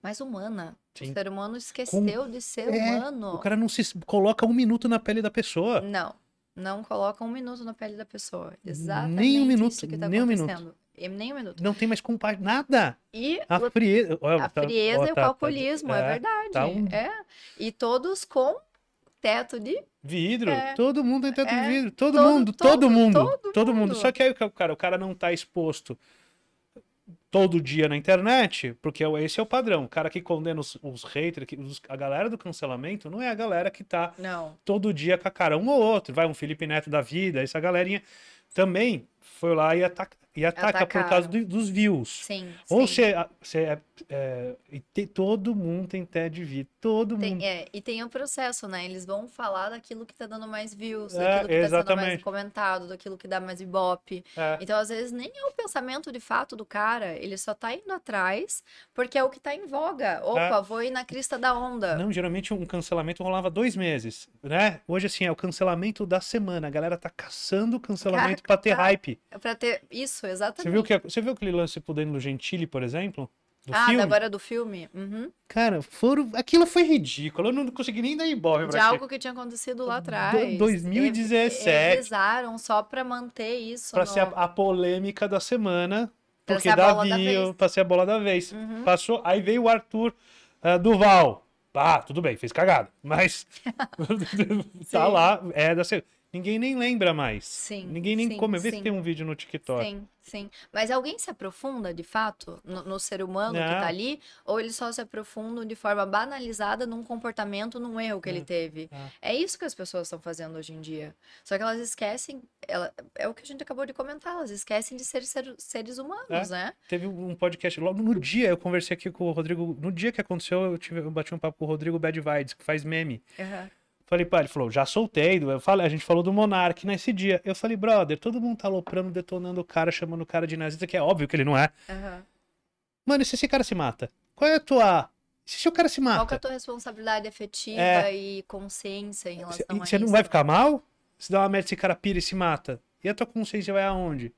mais humana. Sim. O ser humano esqueceu Com... de ser é, humano. O cara
não se coloca um minuto na pele da pessoa. Não
não coloca um minuto na pele da pessoa. Exatamente
nem um minuto, isso que tá nem Um minuto.
Nem um minuto.
Não tem mais compaixão, nada. E a frieza, a tá- frieza e o tá, tá calculismo, tá, é verdade. Tá um...
É. E todos com teto de
vidro. É. Todo mundo tem teto é. de vidro. Todo, todo mundo, todo, todo mundo, todo, todo mundo. Só que aí o cara, o cara não tá exposto todo dia na internet, porque é esse é o padrão. O cara que condena os, os haters, que, os, a galera do cancelamento, não é a galera que tá não. todo dia com a cara um ou outro. Vai um Felipe Neto da vida, essa galerinha também foi lá e ataca, e ataca por causa do, dos views. Sim. Ou você. É, é, todo mundo tem TED V. Todo
tem, mundo. É, e tem um processo, né? Eles vão falar daquilo que tá dando mais views, é, daquilo que exatamente. tá sendo mais comentado, daquilo que dá mais ibope. É. Então, às vezes, nem é o pensamento de fato do cara, ele só tá indo atrás porque é o que tá em voga. Opa, é. vou ir na crista da onda.
Não, geralmente um cancelamento rolava dois meses, né? Hoje, assim, é o cancelamento da semana. A galera tá caçando o cancelamento para ter hype tá
hype. Pra ter. Isso, exatamente. Você viu,
que, você viu aquele lance com o Danilo Gentili, por exemplo? Do ah, filme? agora do filme? Uhum. Cara, foram... aquilo foi ridículo. Eu não consegui nem dar ibope pra De algo
que tinha acontecido lá atrás. Do,
2017. Eles
avisaram só pra manter isso. Pra no... ser a, a,
polêmica da semana.
Pra porque Davi, da
pra ser a bola da vez. Uhum. Passou, aí veio o Arthur uh, Duval. Ah, tudo bem, fez cagada. Mas tá lá, é da semana ninguém nem lembra mais. Sim. Ninguém nem sim, come. Vê sim. se tem um vídeo no TikTok. Sim,
sim. Mas alguém se aprofunda, de fato, no, no ser humano tá Não. que está ali? Ou eles só se aprofundam de forma banalizada num comportamento, num erro que ele hum, teve? É, é isso que as pessoas estão fazendo hoje em dia. Só que elas esquecem. Ela, é o que a gente acabou de comentar, elas esquecem de ser, ser seres humanos, é. né?
Teve um podcast logo no dia, eu conversei aqui com o Rodrigo. No dia que aconteceu, eu, tive, eu bati um papo com o Rodrigo Bad Vides, que faz meme. Uhum. Falei, pá, ele falou, já soltei. Eu falei, a gente falou do Monark nesse dia. Eu falei, brother, todo mundo tá aloprando, detonando o cara, chamando o cara de nazista, que é óbvio que ele não é. Uhum. Mano, e se esse cara se mata? Qual é a tua. Se o cara se mata. Qual que é a tua
responsabilidade afetiva é... e consciência
em relação a isso? Você não vai ficar mal? Se dá uma merda, esse cara pira e se mata. E a tua consciência vai aonde?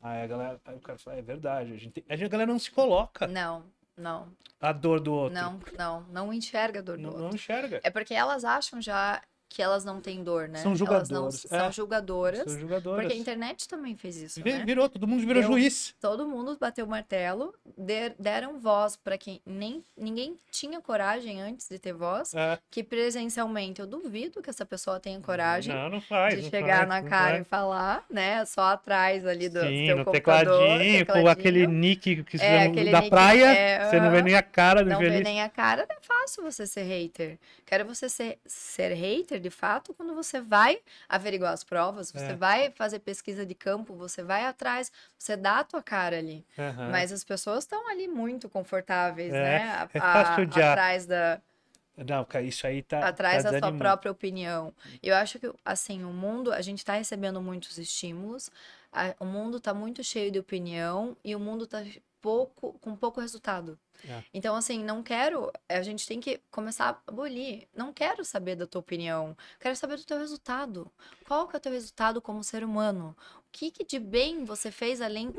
Aí a galera, aí o cara fala, é verdade, a gente, a, gente, a galera não se coloca. Não. Não. A dor do outro. Não,
não. Não enxerga a dor do não, outro. Não enxerga. É porque elas acham já que elas não têm dor, né? São julgadoras. Elas não, é. são julgadoras. São julgadoras. Porque a internet também fez isso. Vir, né? Virou, todo mundo virou Deu, juiz. Todo mundo bateu o martelo, der, deram voz para quem nem ninguém tinha coragem antes de ter voz, é. que presencialmente eu duvido que essa pessoa tenha coragem não, não faz, de chegar faz, na cara e falar, né? Só atrás ali do Sim, teu no tecladinho, tecladinho, com aquele
nick que é, aquele da nick, praia, é, você não vê nem a cara do Não vê nem
a cara, é fácil você ser hater. Quero você ser, ser hater de fato quando você vai averiguar as provas, você é. vai fazer pesquisa de campo, você vai atrás, você dá a tua cara ali.
Uhum. Mas as
pessoas estão ali muito confortáveis, é. né? É a, a, atrás da.
Não, isso aí tá. Atrás tá da sua própria
opinião. Eu acho que, assim, o mundo, a gente está recebendo muitos estímulos, a, o mundo está muito cheio de opinião e o mundo está pouco, com pouco resultado. É. Então, assim, não quero. A gente tem que começar a abolir. Não quero saber da tua opinião. Quero saber do teu resultado. Qual que é o teu resultado como ser humano? O que, que de bem você fez além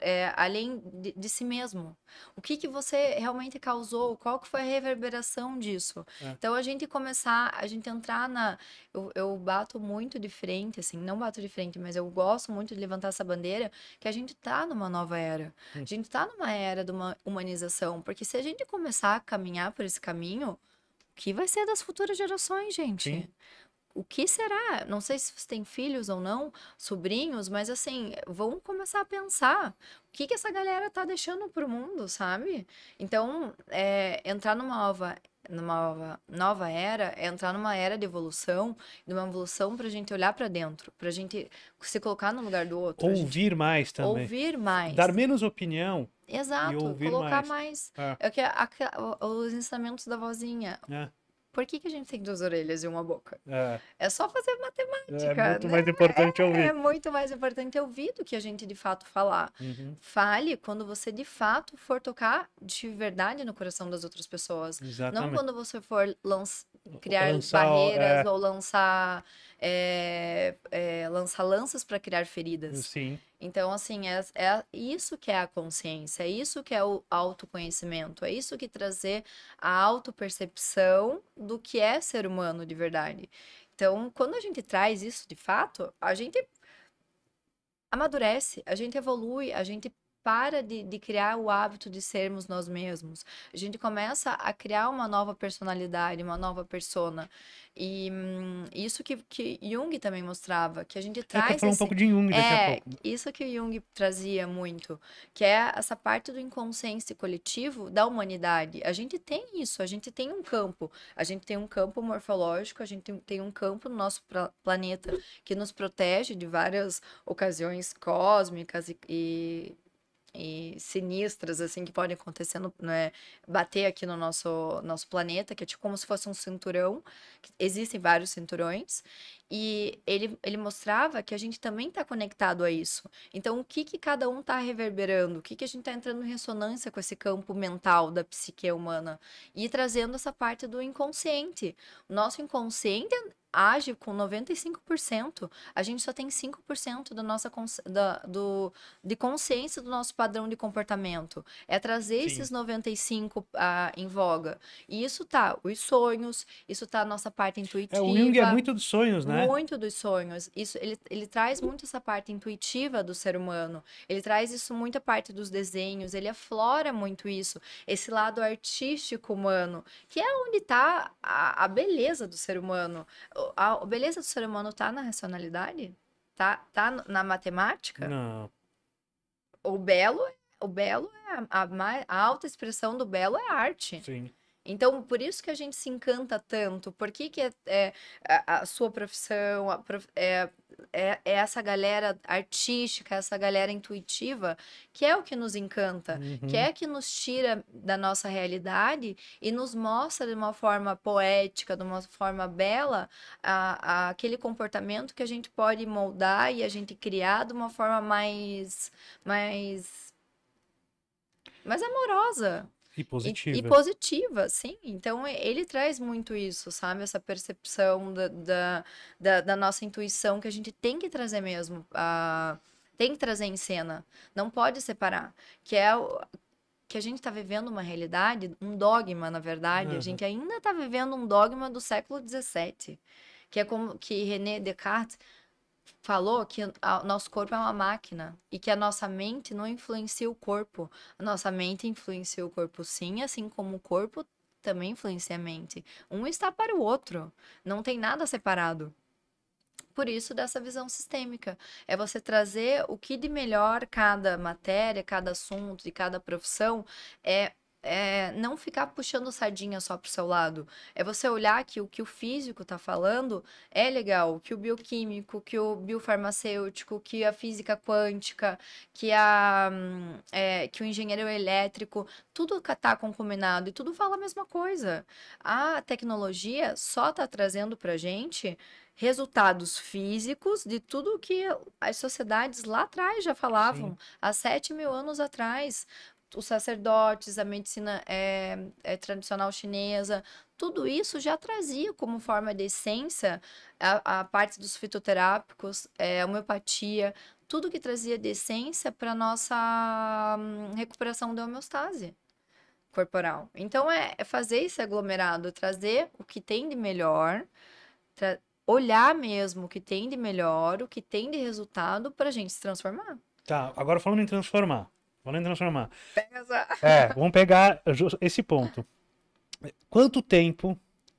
é, além de, de, si mesmo. O que, que você realmente causou? Qual que foi a reverberação disso? É. Então, a gente começar, a gente entrar na... Eu, eu bato muito de frente, assim, não bato de frente, mas eu gosto muito de levantar essa bandeira, que a gente tá numa nova era. Hum. A gente tá numa era de uma humanização, porque se a gente começar a caminhar por esse caminho, o que vai ser das futuras gerações, gente? Sim o que será? Não sei se vocês tem filhos ou não, sobrinhos, mas assim, vão começar a pensar o que, que essa galera tá deixando pro mundo, sabe? Então, é, entrar numa nova, numa nova era é entrar numa era de evolução, de uma evolução pra gente olhar para dentro, pra gente se colocar no lugar do outro. Ouvir
gente, mais também. Ouvir mais. Dar menos opinião. Exato, colocar mais. mais. É.
é que a, a, os ensinamentos da vozinha. É por que, que a gente tem duas orelhas e uma boca? É, é só fazer
matemática. É muito né? mais importante é, ouvir. É
muito mais importante ouvir do que a gente de fato falar. Uhum. Fale quando você de fato for tocar de verdade no coração das outras pessoas. Exatamente. Não quando você for lança, criar lançar, barreiras é... ou lançar, é, é, lançar lanças para criar feridas. Sim. Então, assim, é, é isso que é a consciência, é isso que é o autoconhecimento, é isso que trazer a autopercepção do que é ser humano de verdade. Então, quando a gente traz isso de fato, a gente amadurece, a gente evolui, a gente para de, de, criar o hábito de sermos nós mesmos. A gente começa a criar uma nova personalidade, uma nova persona. E hum, isso que, que Jung também mostrava, que a gente é, traz. Eu tô esse... um pouco de Jung daqui é, a pouco. Isso que Jung trazia muito, que é essa parte do inconsciente coletivo da humanidade. A gente tem isso, a gente tem um campo. A gente tem um campo morfológico, a gente tem um campo no nosso planeta que nos protege de várias ocasiões cósmicas e, e e sinistras assim que podem acontecer, no, né, bater aqui no nosso nosso planeta, que é tipo como se fosse um cinturão. Existem vários cinturões e ele, ele mostrava que a gente também está conectado a isso. Então, o que, que cada um está reverberando? O que, que a gente está entrando em ressonância com esse campo mental da psique humana? E trazendo essa parte do inconsciente. O nosso inconsciente age com 95%, a gente só tem 5% da nossa da, do, de consciência do nosso padrão de comportamento. É trazer Sim. esses 95% ah, em voga. E isso tá os sonhos, isso tá a nossa parte
intuitiva. É, o Jung é muito dos sonhos, né?
Muito dos sonhos. Isso, ele, ele traz muito essa parte intuitiva do ser humano. Ele traz isso muita parte dos desenhos, ele aflora muito isso, esse lado artístico humano, que é onde tá a, a beleza do ser humano a beleza do ser humano tá na racionalidade? Tá, tá na matemática? Não. O belo, é, o belo é a, a, a alta expressão do belo é arte. Sim. Então, por isso que a gente se encanta tanto. Por que, que é, é a, sua profissão, a prof, é, é, é, essa galera artística, essa galera intuitiva, que é o que nos encanta, uhum. que é que nos tira da nossa realidade e nos mostra de uma forma poética, de uma forma bela, a, a aquele comportamento que a gente pode moldar e a gente criar de uma forma mais. mais mais amorosa.
E positiva. E, e,
positiva, sim. Então ele traz muito isso, sabe? Essa percepção da, da, da, da nossa intuição que a gente tem que trazer mesmo. tem que trazer em cena. Não pode separar. Que é o que a gente está vivendo uma realidade, um dogma, na verdade. Uhum. A gente ainda está vivendo um dogma do século XVII, que é como que René Descartes falou que o nosso corpo é uma máquina e que a nossa mente não influencia o corpo. A nossa mente influencia o corpo sim, assim como o corpo também influencia a mente. Um está para o outro, não tem nada separado. Por isso, dessa visão sistêmica. É você trazer o que de melhor cada matéria, cada assunto e cada profissão é é não ficar puxando sardinha só pro seu lado. É você olhar que o que o físico tá falando é legal, que o bioquímico, que o biofarmacêutico, que a física quântica, que, a, hum, é, que o engenheiro elétrico, tudo tá concomitado e tudo fala a mesma coisa. A tecnologia só tá trazendo pra gente resultados físicos de tudo que as sociedades lá atrás já falavam, Sim. há 7 mil anos atrás os sacerdotes, a medicina é, é, tradicional chinesa, tudo isso já trazia como forma de essência a, a parte dos fitoterápicos, é, a homeopatia, tudo que trazia de essência para nossa hum, recuperação da homeostase corporal. Então é, é, fazer esse aglomerado, trazer o que tem de melhor, olhar mesmo o que tem de melhor, o que tem de resultado para a gente se transformar.
Tá, agora falando em transformar. Vamos transformar. Pesa. É, vamos pegar esse ponto. Quanto tempo?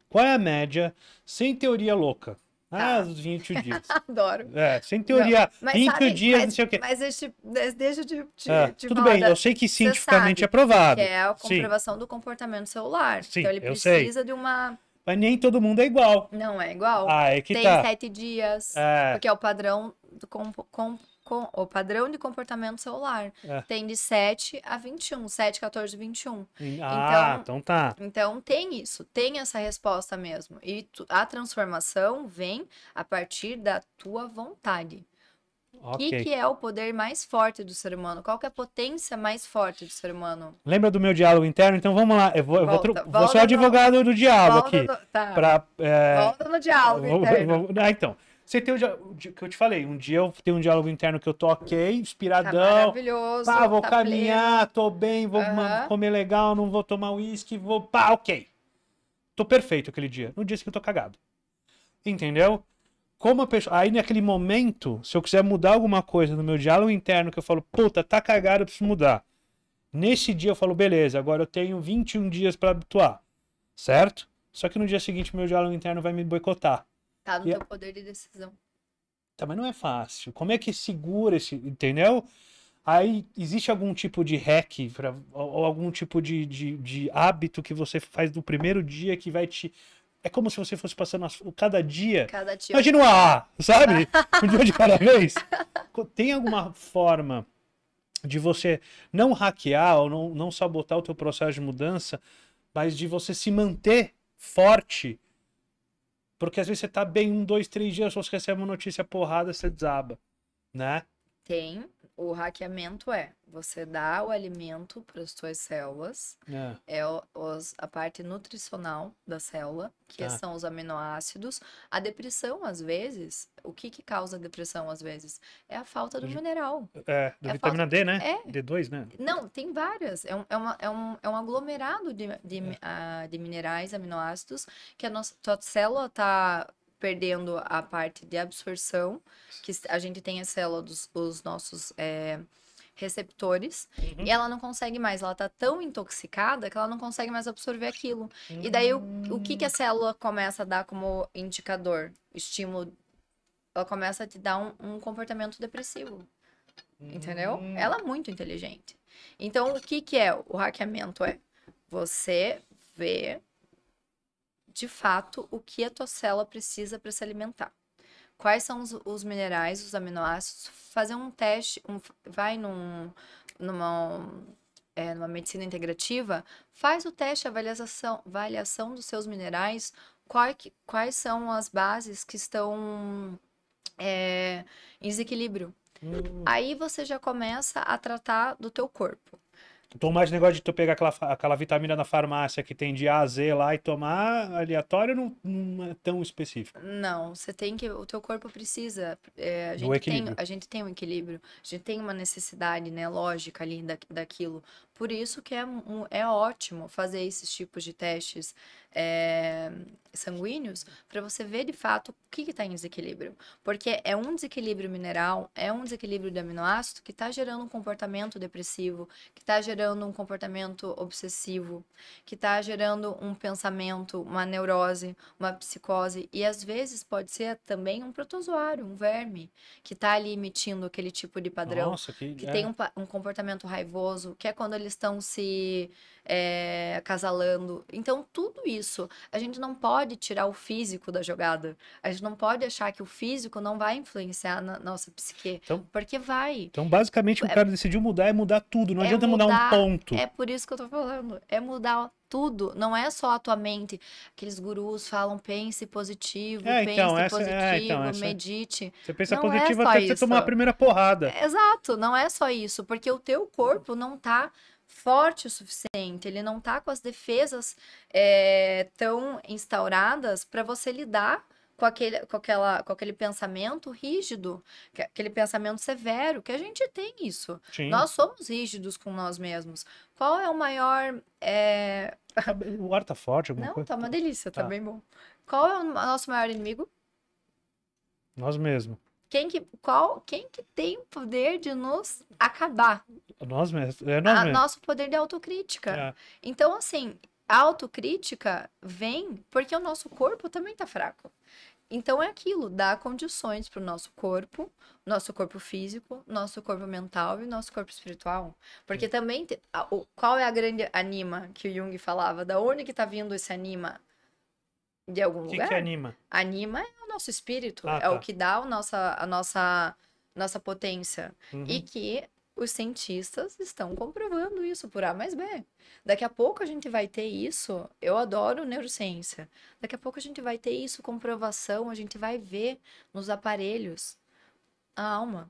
Qual é a média? Sem teoria louca. Tá. Ah, os 20 dias. Adoro. É, sem teoria, não, 20 sabe, dias, mas, não sei o quê. Mas
este, deixa de te, é, Tudo bem, eu sei que cientificamente é provado. Que é a comprovação Sim. do comportamento celular. Sim, então ele precisa sei. de uma...
Mas nem todo mundo é igual.
Não é igual. Ah, é que Tem tá. sete dias, é... porque é o padrão do com, com com o padrão de comportamento celular. É. Tem de 7 a 21, 7, 14, 21.
Ah, então, então tá.
Então tem isso, tem essa resposta mesmo. E tu, a transformação vem a partir da tua vontade.
O okay. que, que, é o
poder mais forte do ser humano? Qual que é a potência mais forte do ser humano?
Lembra do meu diálogo interno? Então vamos lá. Eu vou, volta, eu vou, vou ser o advogado no... do diálogo volta aqui. No, tá. pra, é... Volta no diálogo vou, interno. Vou, ah, então. Você tem o, dia, que eu te falei, um dia eu tenho um diálogo interno que eu tô ok, tá inspiradão. Tá maravilhoso. Pá, vou tá caminhar, pleno. tô bem, vou uhum. comer legal, não vou tomar uísque, vou. Pá, ok. Tô perfeito aquele dia. No dia que eu tô cagado. Entendeu? Como a pessoa. Aí naquele momento, se eu quiser mudar alguma coisa no meu diálogo interno, que eu falo, puta, tá cagado, eu preciso mudar. Nesse dia eu falo, beleza, agora eu tenho 21 dias para habituar. Certo? Só que no dia seguinte meu diálogo interno vai me boicotar.
Tá no e... É teu poder de decisão.
Tá, mas não é fácil. Como é que segura esse, entendeu? Aí existe algum tipo de hack pra, ou algum tipo de, de, de hábito que você faz do primeiro dia que vai te é como se você fosse passando as, cada dia. Cada dia. Imagina um A, sabe? Um dia de cada vez. Tem alguma forma de você não hackear ou não, não sabotar o teu processo de mudança, mas de você se manter forte porque às vezes você tá bem um, dois, três dias, só você recebe uma notícia porrada, você desaba, né?
Tem. O hackeamento é você dá o alimento para as suas células. É, é os, a parte nutricional da célula, que tá. são os aminoácidos. A depressão, às vezes, o que, que causa depressão, às vezes? É a falta do mineral.
É, da é vitamina falta... D, né? É. D2, né?
Não, tem várias. É um, é uma, é um, é um aglomerado de, de, é. Ah, de minerais, aminoácidos, que a nossa tua célula tá perdendo a parte de absorção, que a gente tem as células, os nossos é, receptores, uhum. e ela não consegue mais, ela tá tão intoxicada que ela não consegue mais absorver aquilo. Uhum. E daí, o, o que, que a uhum. célula começa a dar como indicador, estímulo? Ela começa a te dar um, um comportamento depressivo. Uhum. Entendeu? Hum. Ela é muito inteligente. Então, o que, que é o hackeamento? É você ver de fato o que a tua célula precisa para se alimentar. Quais são os, os, minerais, os aminoácidos? Fazer um teste, um, vai num, numa, é, numa medicina integrativa, faz o teste, avaliação, avaliação dos seus minerais, qual, quais são as bases que estão é, em desequilíbrio. Hum. Aí você já começa a tratar do teu corpo
tomar esse negócio de tu pegar aquela, aquela vitamina na farmácia que tem de A a Z lá e tomar aleatório não, não é tão específico.
Não, você tem que. O teu corpo precisa. É, a, gente equilíbrio. tem, a gente tem um equilíbrio, a gente tem uma necessidade né, lógica ali da, daquilo. Por isso que é, é ótimo fazer esses tipos de testes é, sanguíneos para você ver de fato o que está em desequilíbrio. Porque é um desequilíbrio mineral, é um desequilíbrio de aminoácido que está gerando um comportamento depressivo, que está gerando um comportamento obsessivo, que está gerando um pensamento, uma neurose, uma psicose. E às vezes pode ser também um protozoário, um verme, que está ali emitindo aquele tipo de padrão, Nossa, que, que é. tem um, um comportamento raivoso, que é quando eles estão se é, acasalando. Então, tudo isso, a gente não pode tirar o físico da jogada. A gente não pode achar que o físico não vai influenciar na nossa psique. Então, porque vai. Então,
basicamente, o é cara é, decidiu mudar é mudar tudo. Não é adianta mudar, mudar um ponto. É por
isso que eu tô falando. É mudar tudo, não é só a tua mente. Aqueles gurus falam, pense positivo, é, então, pense então, essa, positivo, é, é, então, essa... É medite. Você pensa não positivo é até isso. você tomar a primeira
porrada.
Exato, não é só isso, porque o teu corpo não tá forte o suficiente, ele não tá com as defesas é, tão instauradas para você lidar com aquele, com, aquela, com aquele pensamento rígido, aquele pensamento severo, que a gente tem isso. Sim. Nós somos rígidos com nós mesmos. Qual é o maior. É... O ar tá forte, alguma Não, coisa? tá uma delícia, tá, tá bem bom. Qual é o nosso maior inimigo?
Nós mesmos.
Quem que, qual, quem que tem o poder de nos acabar?
Nós mesmos. É nós a, Nosso
poder de autocrítica. É. Então, assim, a autocrítica vem porque o nosso corpo também está fraco. Então é aquilo, dá condições para o nosso corpo, nosso corpo físico, nosso corpo mental e nosso corpo espiritual. Porque também, qual é a grande anima que o Jung falava? Da onde que está vindo esse anima? de algum que lugar. O que anima? Anima é o nosso espírito, ah, é tá. o que dá o nossa, a nossa, nossa potência. Uhum. E que os cientistas estão comprovando isso por A mais B. Daqui a pouco a gente vai ter isso. Eu adoro neurociência. Daqui a pouco a gente vai ter isso, comprovação, a gente vai ver nos aparelhos a alma.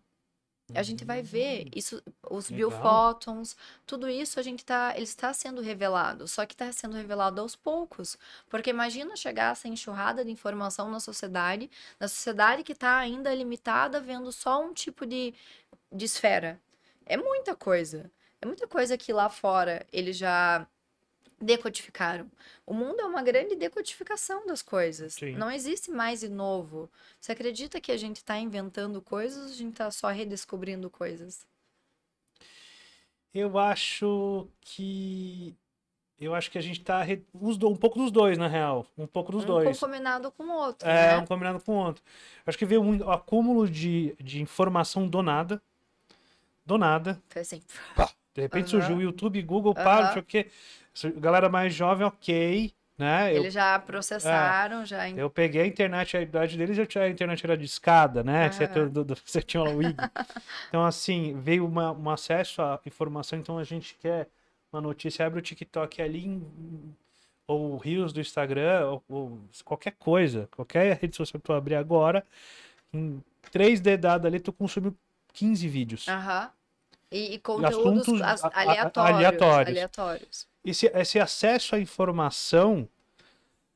A gente vai ver isso, os biofótons, tudo isso a gente tá, ele está sendo revelado, só que está sendo revelado aos poucos, porque imagina chegar essa enxurrada de informação na sociedade, na sociedade que está ainda limitada vendo só um tipo de, de esfera. É muita coisa, é muita coisa que lá fora ele já decodificaram. O mundo é uma grande decodificação das coisas. Sim. Não existe mais de novo. Você acredita que a gente está inventando coisas ou a gente está só redescobrindo
coisas? Eu acho que. Eu acho que a gente está re... um pouco dos dois, na real. Um pouco dos um dois. Um
combinado com o outro. É, né? um
combinado com o outro. Acho que veio um acúmulo de, de informação donada. Donada. Foi assim. De repente uhum. surgiu o YouTube, Google, uhum. para, não sei o quê. Galera mais jovem, ok. Né? Eles eu,
já processaram, é, já. Eu
peguei a internet, a idade deles, eu tinha, a internet era de escada, né? Você, tinha o IG. então, assim, veio uma, um acesso à informação, então a gente quer uma notícia, abre o TikTok ali, ou o rios do Instagram, ou, ou, qualquer coisa, qualquer rede social que tu abrir agora, em três dedadas ali, tu consumiu 15 vídeos.
Aham. E, e, conteúdos aleatórios, aleatórios. aleatórios
esse, esse acesso à informação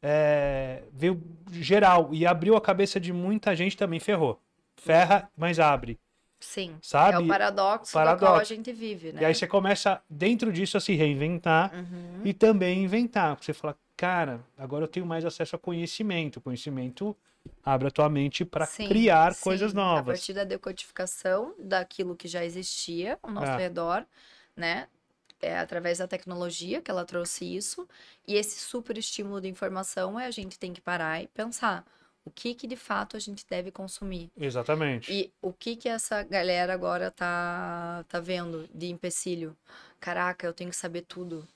é, veio geral e abriu a cabeça de muita gente também, ferrou. Ferra, mas abre.
Sim. Sabe? É o paradoxo, paradoxo. do qual a gente vive, né? E aí
você começa, dentro disso, a se reinventar uhum. e também inventar. Você fala, cara, agora eu tenho mais acesso a conhecimento. Conhecimento abre a tua mente para criar sim. coisas novas. A partir
da decodificação daquilo que já existia ao nosso é. redor, né? é através da tecnologia que ela trouxe isso, e esse super estímulo de informação é a gente tem que parar e pensar o que que de fato a gente deve consumir.
Exatamente.
E o que que essa galera agora tá tá vendo de empecilho? Caraca, eu tenho que saber tudo.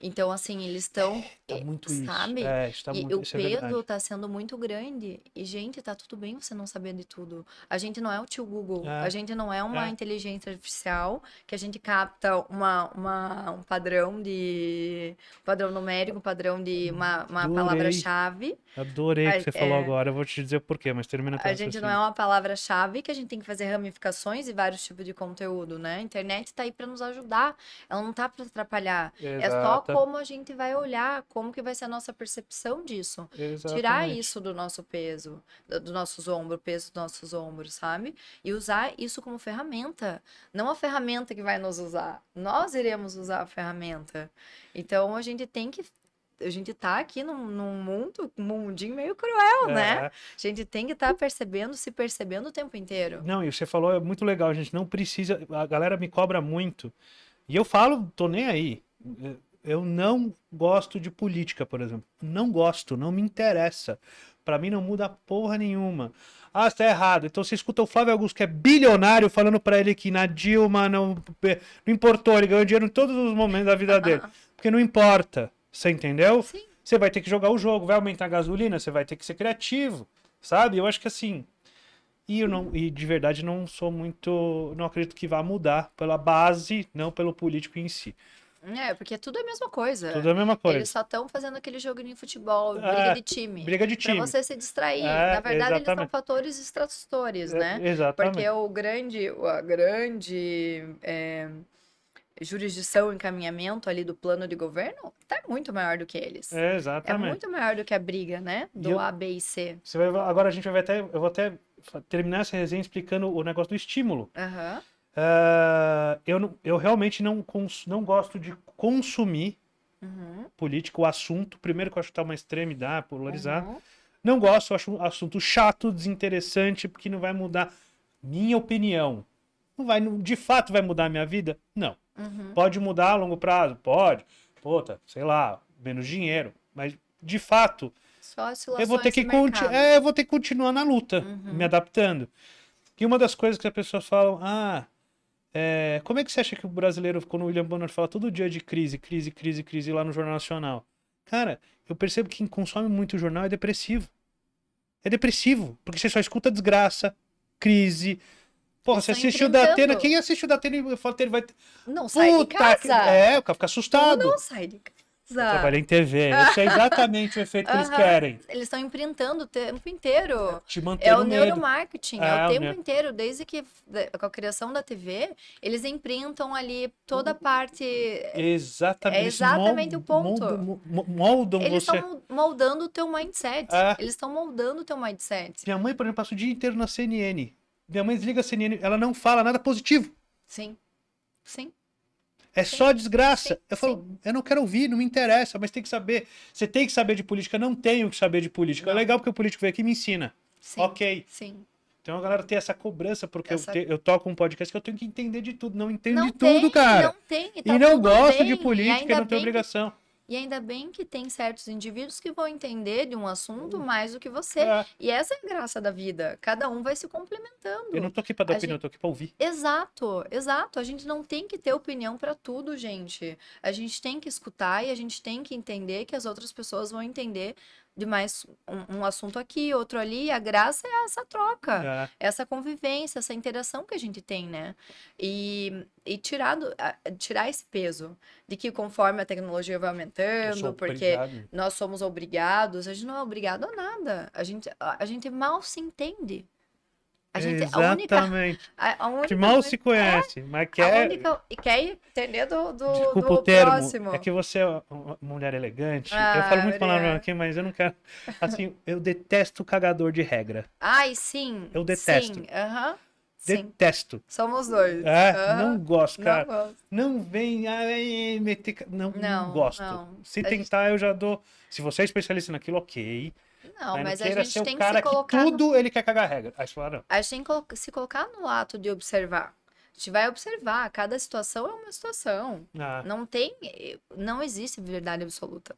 Então assim, eles estão
Tá é, muito isso. Sabe? É, está e muito, o é peso é
tá sendo muito grande. E, gente, tá tudo bem você não saber de tudo. A gente não é o tio Google. É. A gente não é uma é. inteligência artificial que a gente capta uma, uma, um padrão de. Um padrão numérico, um padrão de uma, uma palavra-chave.
Adorei o que você é. falou agora. Eu vou te dizer o porquê, mas termina A gente assim. não é uma
palavra-chave que a gente tem que fazer ramificações e vários tipos de conteúdo, né? A internet tá aí para nos ajudar. Ela não tá para atrapalhar. Exato. É só como a gente vai olhar como que vai ser a nossa percepção disso. Exatamente. Tirar isso do nosso peso, do nossos ombros, peso dos nossos ombros, sabe? E usar isso como ferramenta, não a ferramenta que vai nos usar. Nós iremos usar a ferramenta. Então a gente tem que a gente tá aqui num, num mundo, mundinho meio cruel, é. né? A gente tem que estar tá percebendo, se percebendo o tempo inteiro.
Não, e você falou, é muito legal, a gente não precisa, a galera me cobra muito. E eu falo, tô nem aí. Eu não gosto de política, por exemplo. Não gosto, não me interessa. Para mim não muda porra nenhuma. Ah, está errado. Então você escuta o Flávio Augusto, que é bilionário, falando para ele que na Dilma não, não importou, ele ganhou dinheiro em todos os momentos da vida dele. Porque não importa. Você entendeu? Sim. Você vai ter que jogar o jogo, vai aumentar a gasolina, você vai ter que ser criativo, sabe? Eu acho que assim. E eu não, e de verdade não sou muito, não acredito que vá mudar pela base, não pelo político em si.
É, porque tudo é a mesma coisa. Tudo é a mesma coisa. Eles só estão fazendo aquele joguinho de futebol, é, briga é, de time. Briga de time. Pra você se distrair. É, Na verdade, exatamente. eles são fatores distratores, é, né? É, exatamente. Porque o grande, a grande é, jurisdição, encaminhamento ali do plano de governo tá muito maior do que eles.
É, exatamente. É muito
maior do que a briga, né? Do eu, A, B e C.
Você vai, agora a gente vai até. Eu vou até terminar essa resenha explicando o negócio do estímulo. Aham. Uhum Uh, eu, eu realmente não, cons, não gosto de consumir uhum. política, o assunto. Primeiro que eu acho que tá uma extremidade, polarizar. Uhum. Não gosto, eu acho um assunto chato, desinteressante, porque não vai mudar minha opinião. Não vai, de fato vai mudar a minha vida? Não. Uhum. Pode mudar a longo prazo? Pode. Puta, sei lá, menos dinheiro. Mas, de fato,
eu vou ter que é, eu vou ter
que continuar na luta, uhum. me adaptando. E uma das coisas que as pessoas falam, ah, é, como é que você acha que o brasileiro, quando o William Bonner fala todo dia de crise, crise, crise, crise lá no Jornal Nacional? Cara, eu percebo que quem consome muito jornal é depressivo. É depressivo, porque você só escuta desgraça, crise. Porra, você assistiu da Atena, quem assistiu da Atena e fala, ele vai. Não Puta, sai de casa. Que... É, o cara fica assustado. Não, não sai de casa. Exato. Trabalha em TV. Esse é exatamente o efeito que eles querem.
Eles estão imprintando o tempo inteiro. Te É o medo. neuromarketing, é, é o tempo o inteiro. Desde que com a criação da TV, eles imprintam ali toda a parte.
Exatamente. É exatamente o ponto. Moldam, moldam eles você. Eles estão
moldando o teu mindset. É. Eles estão moldando o teu mindset.
Minha mãe, por exemplo, passa o dia inteiro na CNN. Minha mãe desliga a CNN, ela não fala nada positivo.
Sim. Sim.
É só desgraça. Eu falo, eu não quero ouvir, não me interessa, mas tem que saber. Você tem que saber de política, não tenho que saber de política. É não. É legal porque o político veio aqui e me ensina. Sim, ok. Sim. Então a galera tem essa cobrança, porque essa... Eu, te, eu, toco um podcast que eu tenho que entender de tudo. Não entendo não de tem, tudo, cara. Não
tem, e, tá e não gosto bem, de política, não tenho
obrigação. Que
e ainda bem que tem certos indivíduos que vão entender de um assunto uhum. mais do que você. É. E essa é a graça da vida. Cada um vai se complementando. Eu não
tô aqui para dar a opinião, gente... eu tô aqui para ouvir.
Exato, exato. A gente não tem que ter opinião para tudo, gente. A gente tem que escutar e a gente tem que entender que as outras pessoas vão entender de mais um, um, assunto aqui, outro ali. A graça é essa troca, é. essa convivência, essa interação que a gente tem, né? E, e tirar, do, tirar esse peso de que conforme a tecnologia vai aumentando, porque nós somos obrigados, a gente não é obrigado a nada. A gente, a gente mal se entende. A gente é Exatamente. A única, a única que mal se é, conhece,
é, mas quer. única,
e quer é entender do, do, Desculpa do o termo, próximo. É
que você é uma mulher elegante. Ah, eu falo muito palavrão aqui, mas eu não quero. Assim, eu detesto cagador de regra.
Ai, sim. Eu detesto. Sim, aham. Uh -huh.
Detesto. Sim. Somos dois. É, uhum. Não gosto, cara. Não, gosto. não vem ai, meter. Não, não, não gosto. Não. Se a tentar, gente... eu já dou. Se você é especialista naquilo, ok. Não, mas, a gente tem que se colocar. tudo ele quer cagar regra. Aí não.
A gente tem que se colocar no ato de observar. A gente vai observar, cada situação é uma situação. Ah. Não tem. Eh, não existe verdade absoluta.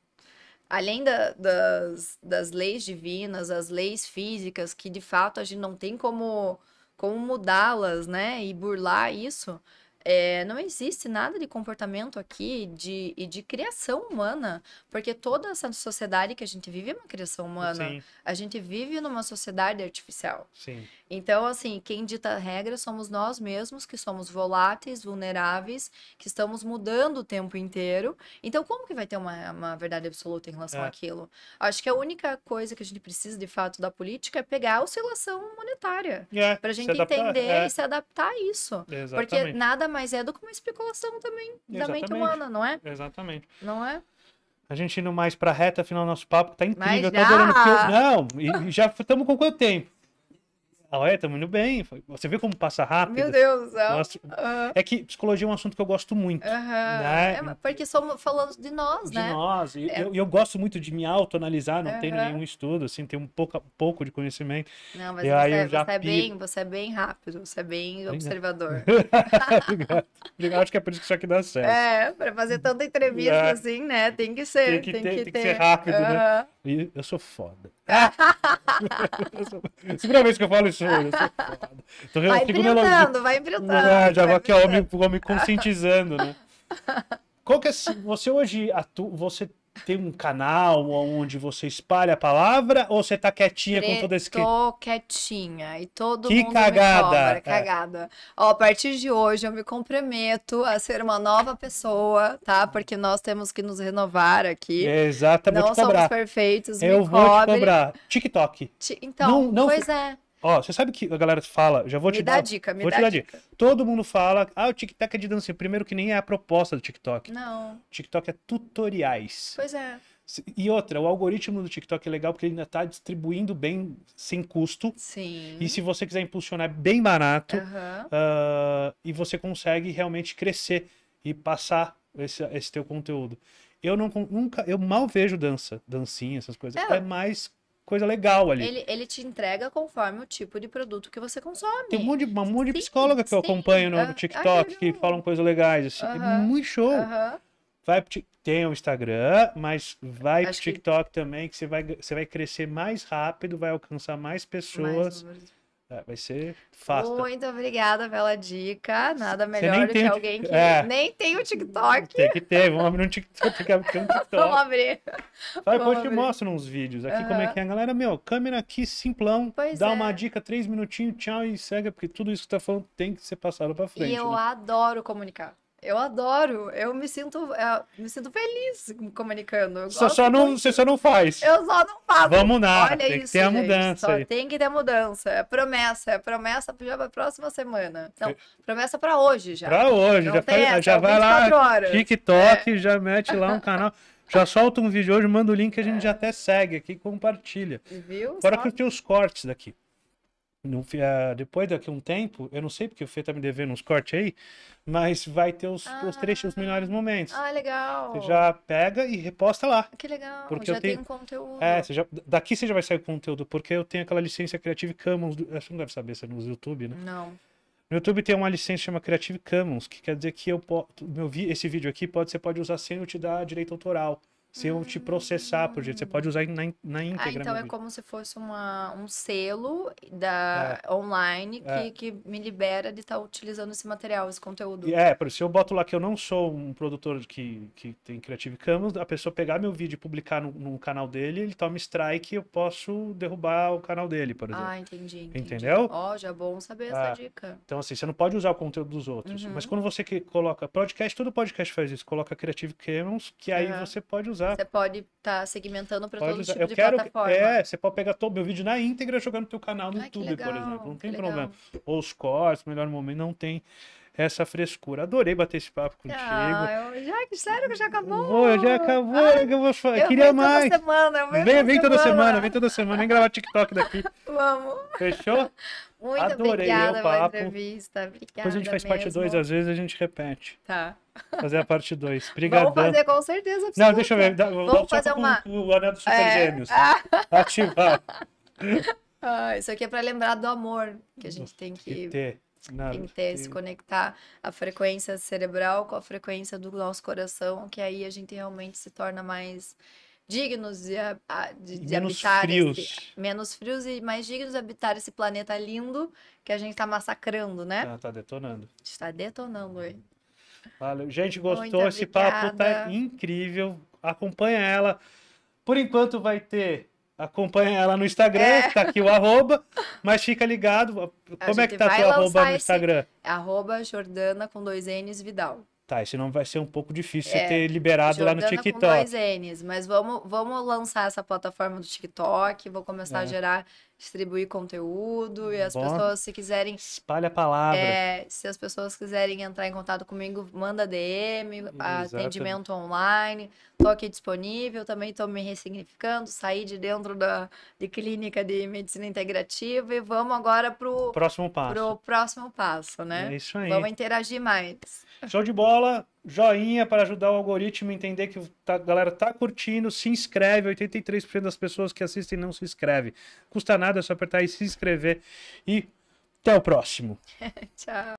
Além da, das, das leis divinas, as leis físicas, que de fato a gente não tem como, como mudá-las, né? E burlar isso é, não existe nada de comportamento aqui de, e de criação humana, porque toda essa sociedade que a gente vive é uma criação humana. Sim. A gente vive numa sociedade artificial. Sim. Então, assim, quem dita regra somos nós mesmos, que somos voláteis, vulneráveis, que estamos mudando o tempo inteiro. Então, como que vai ter uma, uma verdade absoluta em relação é. àquilo? Acho que a única coisa que a gente precisa, de fato, da política é pegar a oscilação monetária. É, para a gente adaptar, entender é. e se adaptar a isso. Exatamente. Porque nada mas é do que uma especulação também da mente humana, não é?
Exatamente. Não é? A gente indo mais pra reta afinal nosso papo, que tá incrível. Mas já... Eu tô adorando. Não, e já estamos com quanto tempo? Ah, olha, é, estamos indo bem. Você vê como passa rápido. Meu Deus do é céu. Nossa, uhum. É que psicologia é um assunto que eu gosto muito. Uhum.
Né? É, porque somos falando de nós, de né? De nós.
E é. eu, eu, gosto muito de me autoanalisar, não uhum. tenho nenhum estudo, assim, tenho um pouco, pouco de conhecimento.
Não, mas e você, é, você é bem, você é bem rápido, você é bem Obrigado. observador.
Obrigado. Acho que é por isso que isso aqui dá certo.
É, para fazer tanta entrevista é. assim, né? Tem que ser. Tem que, tem ter, que, tem ter. que ser rápido, né?
E eu sou foda. Segunda vez que eu falo isso, eu sou vai embrutando, vai embrutando. Ah, já vai que é homem, homem conscientizando, né? Qual que é, você hoje atua, você tem um canal onde você espalha a palavra ou você tá quietinha com todo esse... Tô
quietinha e todo que mundo cagada. me cobra, é. cagada. É. Ó, a partir de hoje eu me comprometo a ser uma nova pessoa, tá? Porque nós temos que nos renovar aqui.
É, Exato, Não somos
perfeitos, Eu vou cobre. te cobrar.
TikTok.
Então, não, não... pois é.
Ó, você sabe que a galera fala, já vou me te dar. Dica, me vou dá te dar dica. dica. Todo mundo fala, ah, o TikTok é de dancinha. Primeiro que nem é a proposta do TikTok. Não. TikTok é tutoriais. Pois é. E outra, o algoritmo do TikTok é legal porque ele ainda está distribuindo bem sem custo. Sim. E se você quiser impulsionar, é bem barato. Uhum. Uh, e você consegue realmente crescer e passar esse, esse teu conteúdo. Eu não nunca, eu mal vejo dança, dancinha, essas coisas. É, é mais coisa legal ali. Ele,
ele te entrega conforme o tipo de produto que você consome. Tem um
monte de, um monte de psicóloga que sim. eu acompanho no uh, TikTok que falam coisas legais. Assim, uh -huh. é muito show. Uh -huh. Vai pro, tem o Instagram, mas vai Acho pro TikTok que... também, que você vai, você vai crescer mais rápido, vai alcançar mais pessoas. Mais é, vai ser fácil.
Muito obrigada pela dica. Nada melhor do que alguém que é. nem tem o TikTok. Tem que
ter, vamos abrir um TikTok. um TikTok. vamos abrir.
Vai, depois te mostro
uns vídeos aqui uhum. como é que é. Galera, meu, câmera aqui simplão. Pois dá é. uma dica, três minutinhos, tchau e segue, porque tudo isso que tá falando tem que ser passado pra frente. E eu né?
adoro comunicar. Eu adoro. Eu me sinto, eu é, me sinto feliz comunicando. Você só, não, você
só não faz. Eu
só não faço. Vamos lá. Olha tem isso, que ter a mudança. Só tem que ter mudança. É promessa. É promessa para a próxima semana. Então, é. promessa para hoje
já. Para hoje. já tem, essa, já vai lá. Horas. TikTok, é. já mete lá um canal. Já solta um vídeo hoje, manda o link que a gente é. já até segue aqui compartilha. Viu? Bora curtir os cortes daqui. No, ah, depois daqui um tempo, eu não sei porque o Fê tá me devendo uns cortes aí, mas vai ter os, ah, os trechos, os ah, melhores momentos. Ah,
legal. Você já
pega e reposta lá. Que
legal, porque já eu tenho, tem um conteúdo. É,
já, daqui você já vai sair o conteúdo, porque eu tenho aquela licença Creative Commons, você não deve saber, você é no YouTube, né? Não. No YouTube tem uma licença chamada Creative Commons, que quer dizer que eu posso, meu, esse vídeo aqui pode, você pode usar sem eu te dar direito autoral se eu te processar por exemplo, Você pode usar na, na ah, íntegra. Ah, então é vida. como
se fosse uma, um selo da é. online que, é. que me libera de estar tá utilizando esse material, esse conteúdo.
É, por se eu boto lá que eu não sou um produtor que, que tem Creative Commons, a pessoa pegar meu vídeo e publicar no, no canal dele, ele toma strike e eu posso derrubar o canal dele, por exemplo. Ah,
entendi. entendi. Entendeu? Ó, oh, já é bom saber ah. essa dica.
Então, assim, você não pode usar o conteúdo dos outros. Uhum. Mas quando você que coloca podcast, todo podcast faz isso, coloca Creative Commons, que aí uhum. você pode usar usar.
Você pode estar tá segmentando para todo usar. tipo de quero, plataforma. É,
você pode pegar todo meu vídeo na íntegra jogando no teu canal no Ai, YouTube, por exemplo. Não tem problema. Ou os cortes, melhor momento, não tem essa frescura. Adorei bater esse papo contigo. Ah,
eu já, sério que já acabou? Vou, já acabou. Ai, ah,
eu vou, eu queria mais. Toda semana, vem, toda vem toda semana, vem toda semana. Vem gravar TikTok daqui.
Vamos. Fechou?
Muito Adorei obrigada o papo. pela
entrevista. Obrigada Depois a gente faz mesmo. parte 2, às
vezes a gente repete. Tá. Fazer a parte 2. obrigado Vamos fazer com
certeza. Não, deixa eu ver. Dá, Vamos fazer uma... o anel dos super é... gêmeos. Ah.
Ativar.
Ah, isso aqui é para lembrar do amor que a gente tem que, que ter.
Nada. Tem que ter, se
conectar a frequência cerebral com a frequência do nosso coração, que aí a gente realmente se torna mais dignos de, de, de menos habitar frios. Esse, menos frios e mais dignos de habitar esse planeta lindo que a gente está massacrando, né? Tá,
tá detonando.
Está detonando, hein?
Valeu. Gente, gostou? Esse papo tá incrível. Acompanha ela. Por enquanto vai ter acompanha ela no Instagram, é. tá aqui o arroba, mas fica ligado. Como é que tá teu arroba no Instagram?
Arroba Jordana com dois N's Vidal.
Tá, isso não vai ser um pouco difícil é, ter liberado Jordana lá no TikTok. Com dois
N's, mas vamos, vamos lançar essa plataforma do TikTok, vou começar é. a gerar distribuir conteúdo e as pessoas se quiserem espalha
a palavra é,
se as pessoas quiserem entrar em contato comigo manda DM Exato. atendimento online tô aqui disponível também estou me ressignificando saí de dentro da de clínica de medicina integrativa e vamos agora pro
próximo passo pro
próximo passo né é isso aí vamos interagir mais
show de bola joinha para ajudar o algoritmo a entender que tá, a galera tá curtindo, se inscreve. 83% das pessoas que assistem não se inscreve. Custa nada, é só apertar aí se inscrever. E até o próximo.
Tchau.